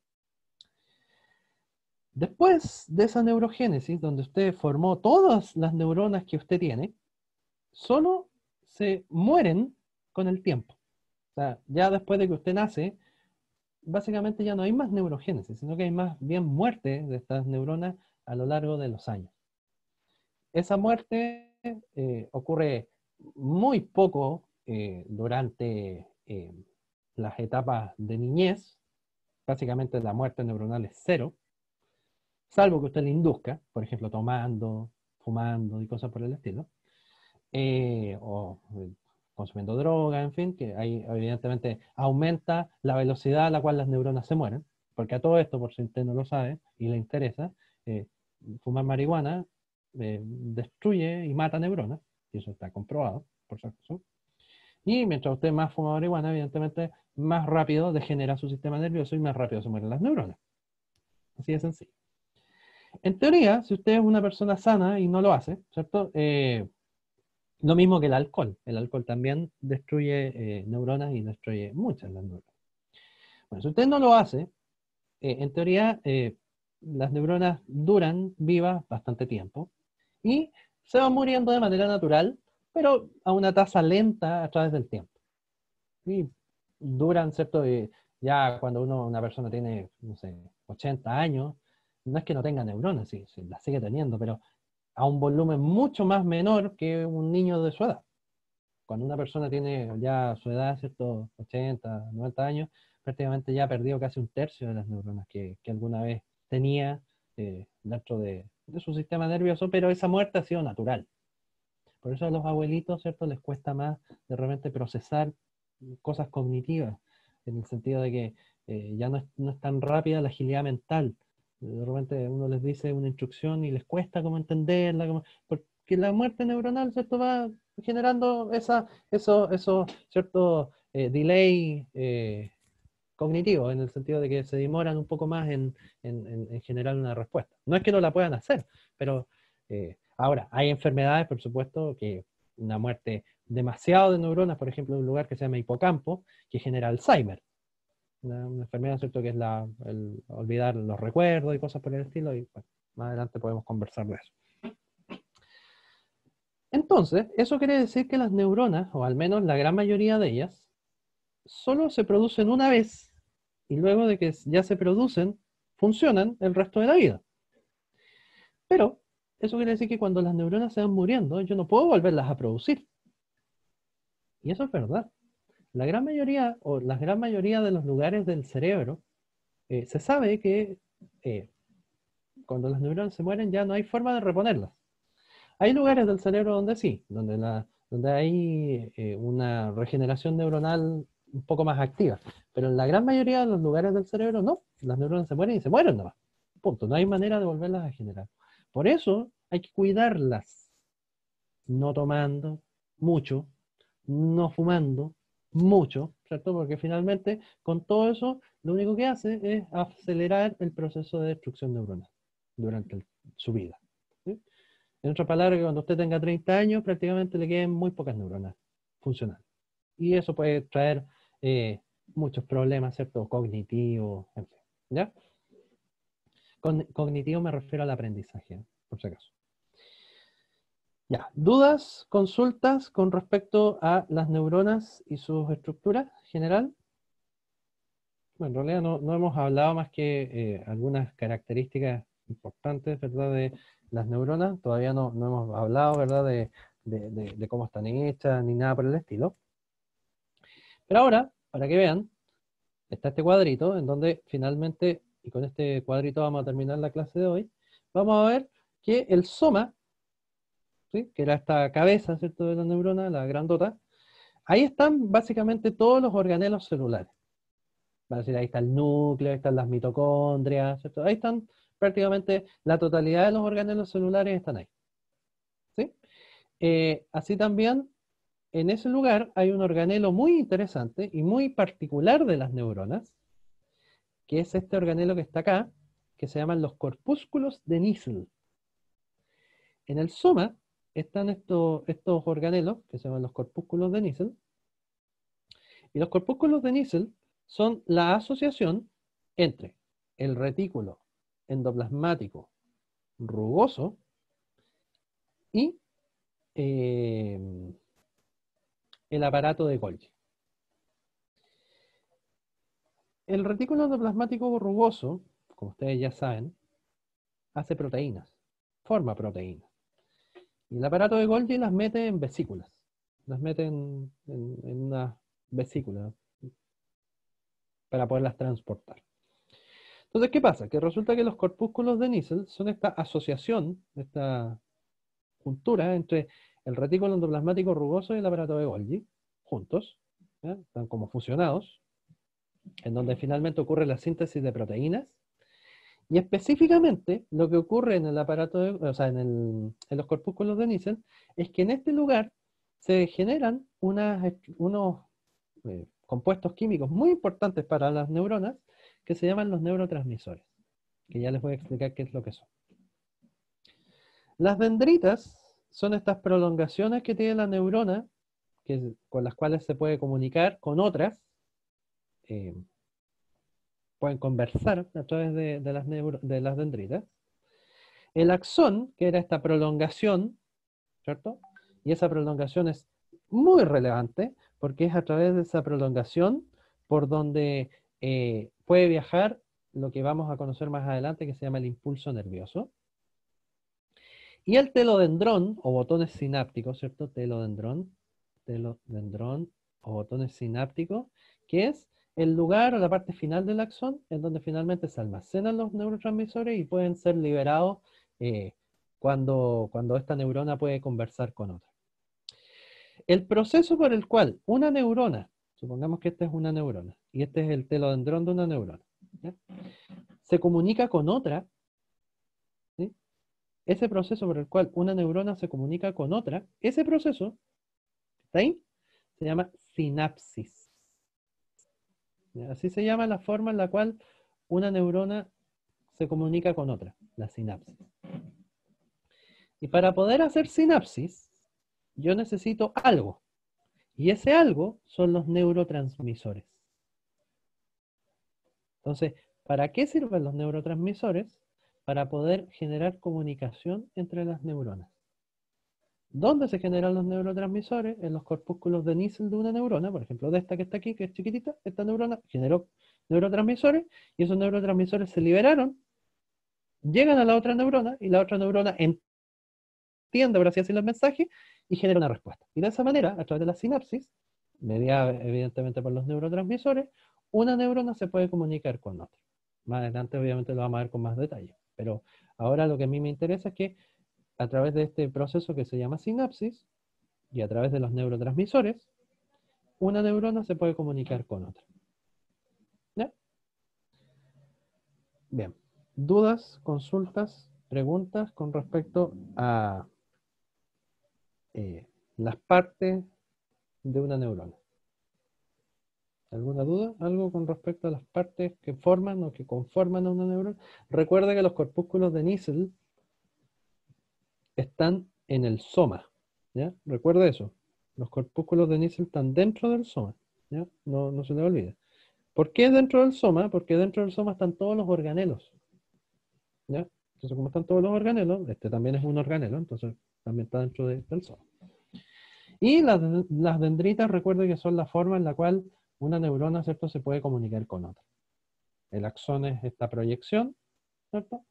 Después de esa neurogénesis, donde usted formó todas las neuronas que usted tiene, solo se mueren con el tiempo. O sea, ya después de que usted nace, básicamente ya no hay más neurogénesis, sino que hay más bien muerte de estas neuronas a lo largo de los años. Esa muerte eh, ocurre muy poco eh, durante eh, las etapas de niñez, básicamente la muerte neuronal es cero, salvo que usted la induzca, por ejemplo, tomando, fumando y cosas por el estilo, o consumiendo droga, en fin, que ahí evidentemente aumenta la velocidad a la cual las neuronas se mueren, porque a todo esto, por si usted no lo sabe y le interesa, eh, fumar marihuana eh, destruye y mata neuronas, y eso está comprobado, por supuesto. Y mientras usted más fuma marihuana, evidentemente más rápido degenera su sistema nervioso y más rápido se mueren las neuronas. Así de sencillo. En teoría, si usted es una persona sana y no lo hace, ¿cierto? Eh, lo mismo que el alcohol. El alcohol también destruye eh, neuronas y destruye muchas neuronas. Bueno, si usted no lo hace, eh, en teoría eh, las neuronas duran vivas bastante tiempo y se van muriendo de manera natural, pero a una tasa lenta a través del tiempo. Y duran, ¿cierto? ya cuando uno, una persona tiene, no sé, 80 años, no es que no tenga neuronas, sí, sí las sigue teniendo, pero a un volumen mucho más menor que un niño de su edad. Cuando una persona tiene ya su edad, ¿cierto? 80, 90 años, prácticamente ya ha perdido casi un tercio de las neuronas que, alguna vez tenía eh, dentro de, su sistema nervioso, pero esa muerte ha sido natural. Por eso a los abuelitos, ¿cierto? Les cuesta más de repente procesar cosas cognitivas, en el sentido de que eh, ya no es, no es tan rápida la agilidad mental de repente uno les dice una instrucción y les cuesta como entenderla, porque la muerte neuronal, Va generando esa, eso, eso, ¿cierto? Eh, delay eh, cognitivo, en el sentido de que se demoran un poco más en, generar una respuesta. No es que no la puedan hacer, pero eh, ahora, hay enfermedades, por supuesto, que una muerte demasiado de neuronas, por ejemplo, en un lugar que se llama hipocampo, que genera Alzheimer una, enfermedad, ¿cierto? Que es la, olvidar los recuerdos y cosas por el estilo, y más adelante podemos conversar de eso. Entonces, eso quiere decir que las neuronas, o al menos la gran mayoría de ellas, solo se producen una vez y luego de que ya se producen, funcionan el resto de la vida. Pero eso quiere decir que cuando las neuronas se van muriendo, yo no puedo volverlas a producir. Y eso es verdad la gran mayoría o la gran mayoría de los lugares del cerebro, eh, se sabe que eh, cuando las neuronas se mueren ya no hay forma de reponerlas. Hay lugares del cerebro donde sí, donde, donde hay eh, una regeneración neuronal un poco más activa, pero en la gran mayoría de los lugares del cerebro no, las neuronas se mueren y se mueren nomás. Punto, no hay manera de volverlas a generar. Por eso hay que cuidarlas, no tomando mucho, no fumando, mucho, ¿cierto? Porque finalmente con todo eso lo único que hace es acelerar el proceso de destrucción neuronal durante su vida. En otras palabras, que cuando usted tenga 30 años prácticamente le queden muy pocas neuronas funcionales. Y eso puede traer eh, muchos problemas, ¿cierto? Cognitivos, en fin. ¿Ya? cognitivo me refiero al aprendizaje, por si acaso. Ya, dudas, consultas con respecto a las neuronas y su estructura general. Bueno, en realidad no, hemos hablado más que eh, algunas características importantes, ¿verdad? De las neuronas. Todavía no, hemos hablado, ¿verdad? De, de, de, cómo están hechas ni nada por el estilo. Pero ahora, para que vean, está este cuadrito en donde finalmente, y con este cuadrito vamos a terminar la clase de hoy, vamos a ver que el soma que era esta cabeza ¿cierto? de la neurona, la grandota, ahí están básicamente todos los organelos celulares. ahí está el núcleo, ahí están las mitocondrias, ahí están prácticamente la totalidad de los organelos celulares están ahí. Eh, así también, en ese lugar hay un organelo muy interesante y muy particular de las neuronas, que es este organelo que está acá, que se llaman los corpúsculos de Nissl. En el soma están estos, estos organelos, que se llaman los corpúsculos de Nissl Y los corpúsculos de Nissl son la asociación entre el retículo endoplasmático rugoso y eh, el aparato de Golgi. El retículo endoplasmático rugoso, como ustedes ya saben, hace proteínas, forma proteínas. Y el aparato de Golgi las mete en vesículas. Las mete en, una vesícula para poderlas transportar. Entonces, ¿qué pasa? Que resulta que los corpúsculos de Nissl son esta asociación, esta juntura entre el retículo endoplasmático rugoso y el aparato de Golgi, juntos, están como fusionados, en donde finalmente ocurre la síntesis de proteínas y específicamente lo que ocurre en el aparato, en, los corpúsculos de Nissen, es que en este lugar se generan unos eh, compuestos químicos muy importantes para las neuronas que se llaman los neurotransmisores, que ya les voy a explicar qué es lo que son. Las dendritas son estas prolongaciones que tiene la neurona que, con las cuales se puede comunicar con otras. Eh, pueden conversar a través de, las, de las dendritas. El axón, que era esta prolongación, ¿cierto? Y esa prolongación es muy relevante porque es a través de esa prolongación por donde eh, puede viajar lo que vamos a conocer más adelante que se llama el impulso nervioso. Y el telodendrón o botones sinápticos, ¿cierto? Telodendrón, telodendrón o botones sinápticos, que es el lugar o la parte final del axón es donde finalmente se almacenan los neurotransmisores y pueden ser liberados eh, cuando, cuando esta neurona puede conversar con otra. El proceso por el cual una neurona, supongamos que esta es una neurona, y este es el telodendrón de una neurona, se comunica con otra, ese proceso por el cual una neurona se comunica con otra, ese proceso, ¿está ahí? Se llama sinapsis. Así se llama la forma en la cual una neurona se comunica con otra, la sinapsis. Y para poder hacer sinapsis, yo necesito algo. Y ese algo son los neurotransmisores. Entonces, ¿para qué sirven los neurotransmisores? Para poder generar comunicación entre las neuronas. ¿Dónde se generan los neurotransmisores? En los corpúsculos de Niesel de una neurona, por ejemplo, de esta que está aquí, que es chiquitita, esta neurona generó neurotransmisores y esos neurotransmisores se liberaron, llegan a la otra neurona y la otra neurona entiende, por así decirlo, el mensaje y genera una respuesta. Y de esa manera, a través de la sinapsis, mediada evidentemente por los neurotransmisores, una neurona se puede comunicar con otra. Más adelante, obviamente, lo vamos a ver con más detalle, pero ahora lo que a mí me interesa es que a través de este proceso que se llama sinapsis y a través de los neurotransmisores, una neurona se puede comunicar con otra. ¿Ya? Bien. ¿Dudas, consultas, preguntas con respecto a eh, las partes de una neurona? ¿Alguna duda? ¿Algo con respecto a las partes que forman o que conforman a una neurona? Recuerda que los corpúsculos de Niesel están en el soma. ¿ya? Recuerda eso. Los corpúsculos de Nissl están dentro del soma. ¿ya? No, no se le olvide. ¿Por qué dentro del soma? Porque dentro del soma están todos los organelos. ¿ya? Entonces, como están todos los organelos, este también es un organelo, entonces también está dentro del soma. Y las, dendritas, recuerden que son la forma en la cual una neurona, ¿cierto?, se puede comunicar con otra. El axón es esta proyección, ¿cierto?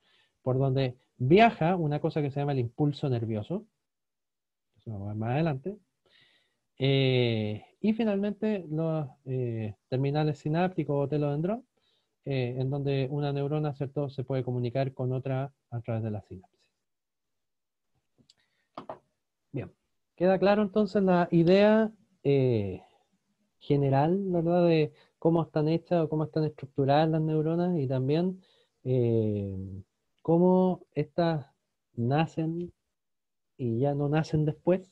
por donde viaja una cosa que se llama el impulso nervioso. Eso vamos a más adelante. Eh, y finalmente los eh, terminales sinápticos o telodendron, eh, en donde una neurona ¿cierto? se puede comunicar con otra a través de la sinapsis. Bien, queda claro entonces la idea general, ¿verdad? De cómo están hechas o cómo están estructuradas las neuronas y también cómo estas nacen y ya no nacen después,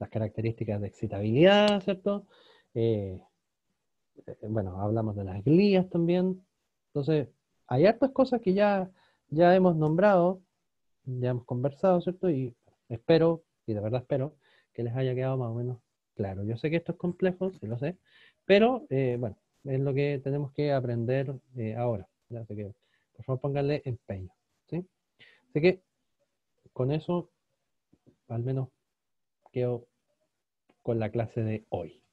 las características de excitabilidad, ¿cierto? Eh, eh, bueno, hablamos de las glías también. Entonces, hay hartas cosas que ya, ya hemos nombrado, ya hemos conversado, ¿cierto? Y espero, y de verdad espero, que les haya quedado más o menos claro. Yo sé que esto es complejo, sí lo sé, pero eh, bueno, es lo que tenemos que aprender ahora. Así que, por favor, pónganle empeño. Así que con eso, al menos quedo con la clase de hoy.